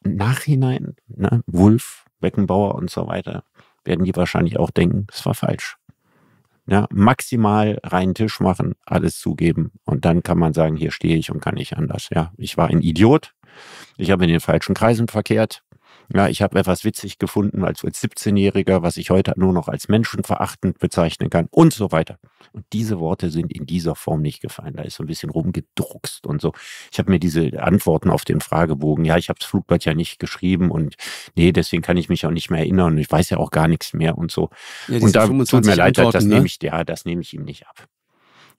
nachhinein, ne, Wulf, Beckenbauer und so weiter, werden die wahrscheinlich auch denken, es war falsch. Ja, maximal reinen Tisch machen, alles zugeben und dann kann man sagen, hier stehe ich und kann nicht anders. Ja, ich war ein Idiot, ich habe in den falschen Kreisen verkehrt, ja, ich habe etwas witzig gefunden als, als 17-Jähriger, was ich heute nur noch als menschenverachtend bezeichnen kann und so weiter. Und diese Worte sind in dieser Form nicht gefallen. Da ist so ein bisschen rumgedruckst und so. Ich habe mir diese Antworten auf den Fragebogen, ja, ich habe das Flugblatt ja nicht geschrieben und nee, deswegen kann ich mich auch nicht mehr erinnern ich weiß ja auch gar nichts mehr und so. Ja, und da tut mir leid, das ne? nehme ich, ja, das nehme ich ihm nicht ab.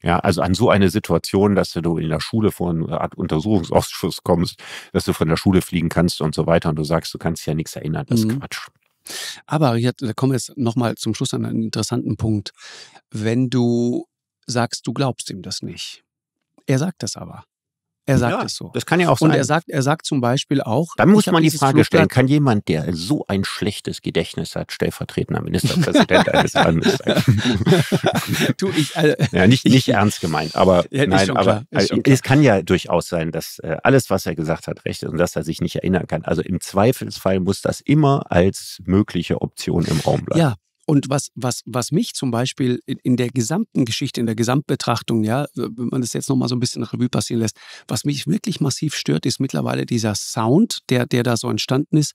Ja, also an so eine Situation, dass du in der Schule vor eine Art Untersuchungsausschuss kommst, dass du von der Schule fliegen kannst und so weiter und du sagst, du kannst ja nichts erinnern, das mhm. Quatsch. Aber jetzt, da kommen wir jetzt nochmal zum Schluss an einen interessanten Punkt. Wenn du sagst, du glaubst ihm das nicht, er sagt das aber. Er sagt ja, es so. Das kann ja auch sein. Und er sagt, er sagt zum Beispiel auch. Dann muss man die Frage Flugblatt stellen: Kann jemand, der so ein schlechtes Gedächtnis hat, stellvertretender Ministerpräsident [LAUGHS] eines Landes sein? [LAUGHS] [LAUGHS] du, ich, also, ja, nicht, nicht ich, ernst gemeint, aber ja, nein, aber also, es kann ja durchaus sein, dass äh, alles, was er gesagt hat, recht ist und dass er sich nicht erinnern kann. Also im Zweifelsfall muss das immer als mögliche Option im Raum bleiben. Ja, und was, was, was mich zum Beispiel in, in der gesamten Geschichte, in der Gesamtbetrachtung, ja, wenn man das jetzt nochmal so ein bisschen Revue passieren lässt, was mich wirklich massiv stört, ist mittlerweile dieser Sound, der, der da so entstanden ist.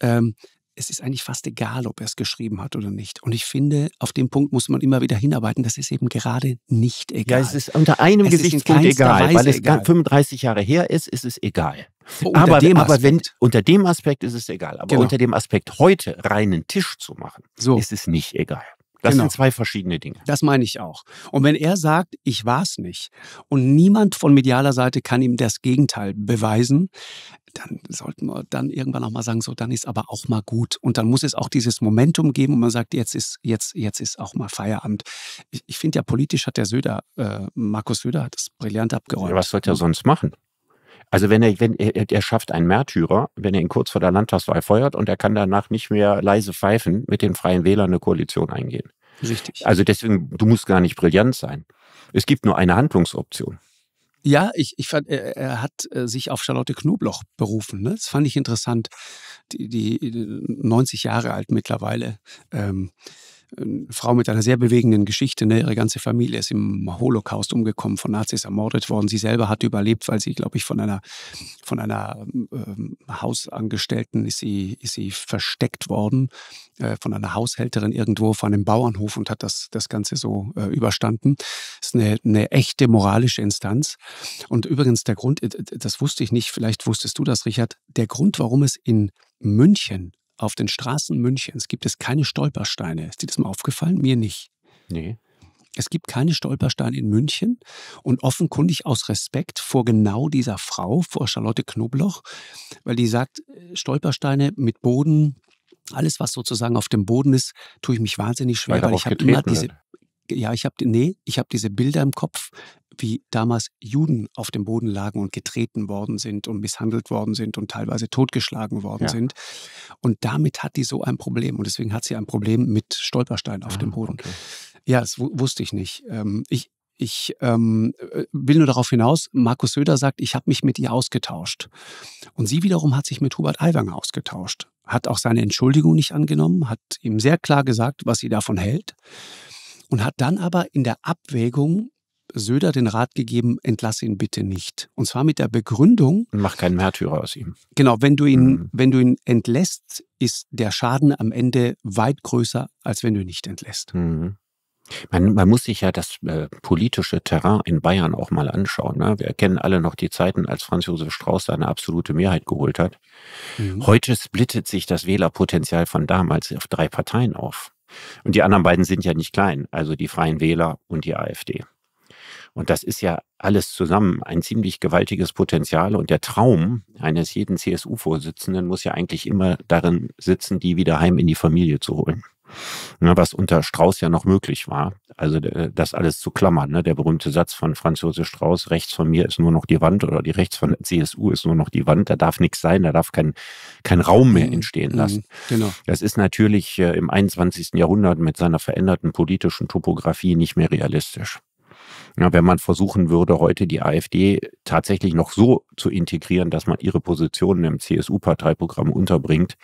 Ähm, es ist eigentlich fast egal, ob er es geschrieben hat oder nicht. Und ich finde, auf dem Punkt muss man immer wieder hinarbeiten, das ist eben gerade nicht egal. Ja, es ist unter einem es Gesichtspunkt egal, Weise weil es egal. 35 Jahre her ist, ist es egal. Oh, aber, aber wenn, unter dem Aspekt ist es egal. Aber genau. unter dem Aspekt heute reinen Tisch zu machen, so. ist es nicht egal. Das genau. sind zwei verschiedene Dinge. Das meine ich auch. Und wenn er sagt, ich war es nicht und niemand von medialer Seite kann ihm das Gegenteil beweisen, dann sollten wir dann irgendwann auch mal sagen, so, dann ist aber auch mal gut. Und dann muss es auch dieses Momentum geben und man sagt, jetzt ist, jetzt, jetzt ist auch mal Feierabend. Ich, ich finde ja, politisch hat der Söder, äh, Markus Söder hat das brillant abgeräumt. Ja, was sollte er ne? sonst machen? Also wenn er, wenn er, er schafft einen Märtyrer, wenn er ihn kurz vor der Landtagswahl feuert und er kann danach nicht mehr leise pfeifen, mit den Freien Wählern eine Koalition eingehen. Richtig. Also deswegen, du musst gar nicht brillant sein. Es gibt nur eine Handlungsoption. Ja, ich, ich fand, er, er hat äh, sich auf Charlotte Knobloch berufen. Ne? Das fand ich interessant. Die, die 90 Jahre alt mittlerweile. Ähm, eine Frau mit einer sehr bewegenden Geschichte. Ne? Ihre ganze Familie ist im Holocaust umgekommen, von Nazis ermordet worden. Sie selber hat überlebt, weil sie, glaube ich, von einer, von einer ähm, Hausangestellten ist sie, ist sie versteckt worden, äh, von einer Haushälterin irgendwo, von einem Bauernhof und hat das, das Ganze so äh, überstanden. Das ist eine, eine echte moralische Instanz. Und übrigens der Grund, äh, das wusste ich nicht, vielleicht wusstest du das, Richard, der Grund, warum es in München auf den Straßen Münchens gibt es keine Stolpersteine. Ist dir das mal aufgefallen? Mir nicht. Nee. Es gibt keine Stolpersteine in München und offenkundig aus Respekt vor genau dieser Frau, vor Charlotte Knobloch, weil die sagt, äh, Stolpersteine mit Boden, alles was sozusagen auf dem Boden ist, tue ich mich wahnsinnig schwer, weil, weil ich habe immer diese ja, ich habe nee, ich diese Bilder im Kopf, wie damals Juden auf dem Boden lagen und getreten worden sind und misshandelt worden sind und teilweise totgeschlagen worden ja. sind. Und damit hat die so ein Problem. Und deswegen hat sie ein Problem mit Stolpersteinen auf ah, dem Boden. Okay. Ja, das wusste ich nicht. Ähm, ich, ich ähm, äh, will nur darauf hinaus, Markus Söder sagt, ich habe mich mit ihr ausgetauscht. Und sie wiederum hat sich mit Hubert Aiwanger ausgetauscht, hat auch seine Entschuldigung nicht angenommen, hat ihm sehr klar gesagt, was sie davon hält und hat dann aber in der Abwägung Söder den Rat gegeben, entlass ihn bitte nicht. Und zwar mit der Begründung. Mach keinen Märtyrer aus ihm. Genau, wenn du ihn, mhm. wenn du ihn entlässt, ist der Schaden am Ende weit größer, als wenn du ihn nicht entlässt. Mhm. Man, man, muss sich ja das äh, politische Terrain in Bayern auch mal anschauen. Ne? Wir kennen alle noch die Zeiten, als Franz Josef Strauß seine absolute Mehrheit geholt hat. Mhm. Heute splittet sich das Wählerpotenzial von damals auf drei Parteien auf. Und die anderen beiden sind ja nicht klein, also die Freien Wähler und die AfD. Und das ist ja alles zusammen ein ziemlich gewaltiges Potenzial. Und der Traum eines jeden CSU-Vorsitzenden muss ja eigentlich immer darin sitzen, die wieder heim in die Familie zu holen. Ne, was unter Strauß ja noch möglich war. Also äh, das alles zu klammern. Ne? Der berühmte Satz von Franz Josef Strauß, rechts von mir ist nur noch die Wand oder die rechts von der CSU ist nur noch die Wand. Da darf nichts sein, da darf kein, kein Raum mehr mhm. entstehen lassen. Mhm. Genau. Das ist natürlich äh, im 21. Jahrhundert mit seiner veränderten politischen Topografie nicht mehr realistisch ja, wenn man versuchen würde, heute die AfD tatsächlich noch so zu integrieren, dass man ihre Positionen im CSU-Parteiprogramm unterbringt,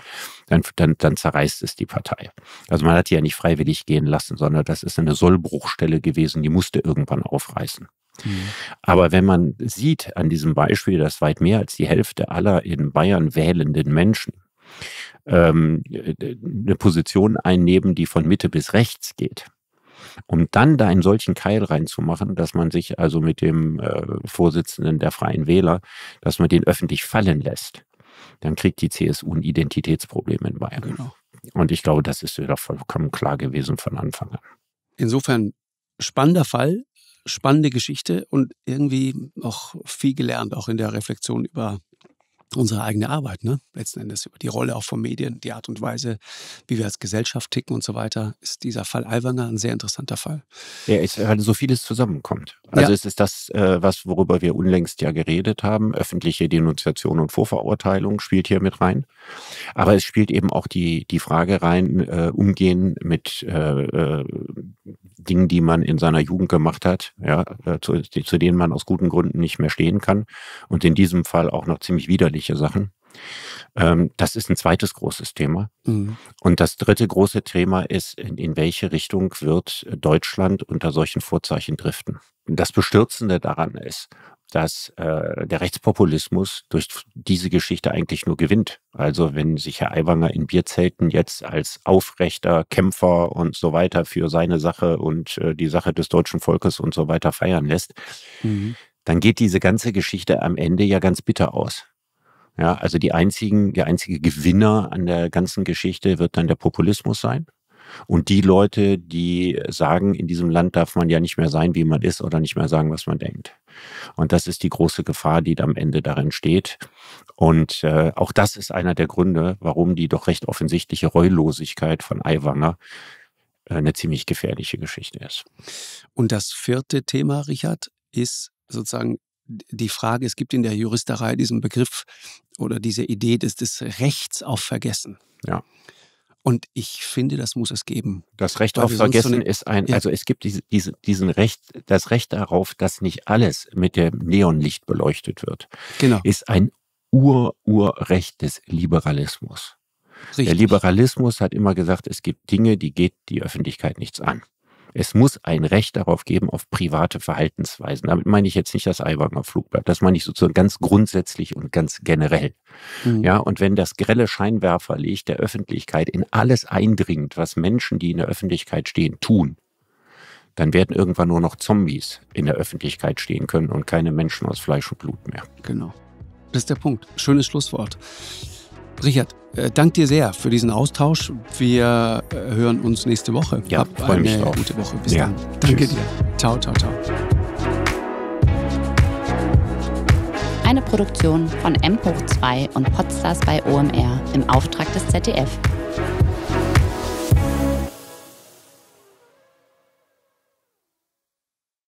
dann, dann, dann zerreißt es die Partei. Also man hat die ja nicht freiwillig gehen lassen, sondern das ist eine Sollbruchstelle gewesen, die musste irgendwann aufreißen. Mhm. Aber wenn man sieht an diesem Beispiel, dass weit mehr als die Hälfte aller in Bayern wählenden Menschen ähm, äh, äh, eine Position einnehmen, die von Mitte bis rechts geht, um dann da einen solchen Keil reinzumachen, dass man sich also mit dem äh, Vorsitzenden der Freien Wähler, dass man den öffentlich fallen lässt, dann kriegt die CSU ein Identitätsproblem in Bayern. Genau. Und ich glaube, das ist wieder vollkommen klar gewesen von Anfang an. Insofern spannender Fall, spannende Geschichte und irgendwie auch viel gelernt, auch in der Reflexion über unsere eigene Arbeit, ne? letzten Endes über die Rolle auch von Medien, die Art und Weise, wie wir als Gesellschaft ticken und so weiter, ist dieser Fall Aiwanger ein sehr interessanter Fall. Ja, es halt so vieles zusammenkommt. Also ja. es ist das, äh, was worüber wir unlängst ja geredet haben, öffentliche Denunziation und Vorverurteilung spielt hier mit rein. Aber es spielt eben auch die, die Frage rein, äh, umgehen mit äh, äh Dingen, die man in seiner Jugend gemacht hat, ja, äh, zu, zu denen man aus guten Gründen nicht mehr stehen kann und in diesem Fall auch noch ziemlich widerlich steuerliche Sachen. Ähm, das ist ein zweites großes Thema. Mhm. Und das dritte große Thema ist, in, in welche Richtung wird Deutschland unter solchen Vorzeichen driften. Das Bestürzende daran ist, dass äh, der Rechtspopulismus durch diese Geschichte eigentlich nur gewinnt. Also wenn sich Herr Aiwanger in Bierzelten jetzt als aufrechter Kämpfer und so weiter für seine Sache und äh, die Sache des deutschen Volkes und so weiter feiern lässt, mhm. dann geht diese ganze Geschichte am Ende ja ganz bitter aus. Ja, also die einzigen, der einzige Gewinner an der ganzen Geschichte wird dann der Populismus sein. Und die Leute, die sagen, in diesem Land darf man ja nicht mehr sein, wie man ist oder nicht mehr sagen, was man denkt. Und das ist die große Gefahr, die am Ende darin steht. Und äh, auch das ist einer der Gründe, warum die doch recht offensichtliche Reulosigkeit von Aiwanger äh, eine ziemlich gefährliche Geschichte ist. Und das vierte Thema, Richard, ist sozusagen die Frage, es gibt in der Juristerei diesen Begriff oder diese Idee des, des Rechts auf Vergessen. Ja. Und ich finde, das muss es geben. Das Recht auf Vergessen so eine, ist ein, ja. also es gibt diese, diese, diesen Recht, das Recht darauf, dass nicht alles mit dem Neonlicht beleuchtet wird, genau. ist ein Ur-Urrecht des Liberalismus. Richtig. Der Liberalismus hat immer gesagt, es gibt Dinge, die geht die Öffentlichkeit nichts an. Es muss ein Recht darauf geben, auf private Verhaltensweisen. Damit meine ich jetzt nicht das Eiwanger Flugblatt. Das meine ich sozusagen ganz grundsätzlich und ganz generell. Mhm. Ja, und wenn das grelle Scheinwerferlicht der Öffentlichkeit in alles eindringt, was Menschen, die in der Öffentlichkeit stehen, tun, dann werden irgendwann nur noch Zombies in der Öffentlichkeit stehen können und keine Menschen aus Fleisch und Blut mehr. Genau. Das ist der Punkt. Schönes Schlusswort. Richard, äh, dank dir sehr für diesen Austausch. Wir äh, hören uns nächste Woche. Ja, Hab freue eine mich drauf. gute Woche. Bis ja. dann. Danke Tschüss. dir. Ciao, ciao, ciao. Eine Produktion von M hoch 2 und Podstars bei OMR im Auftrag des ZDF.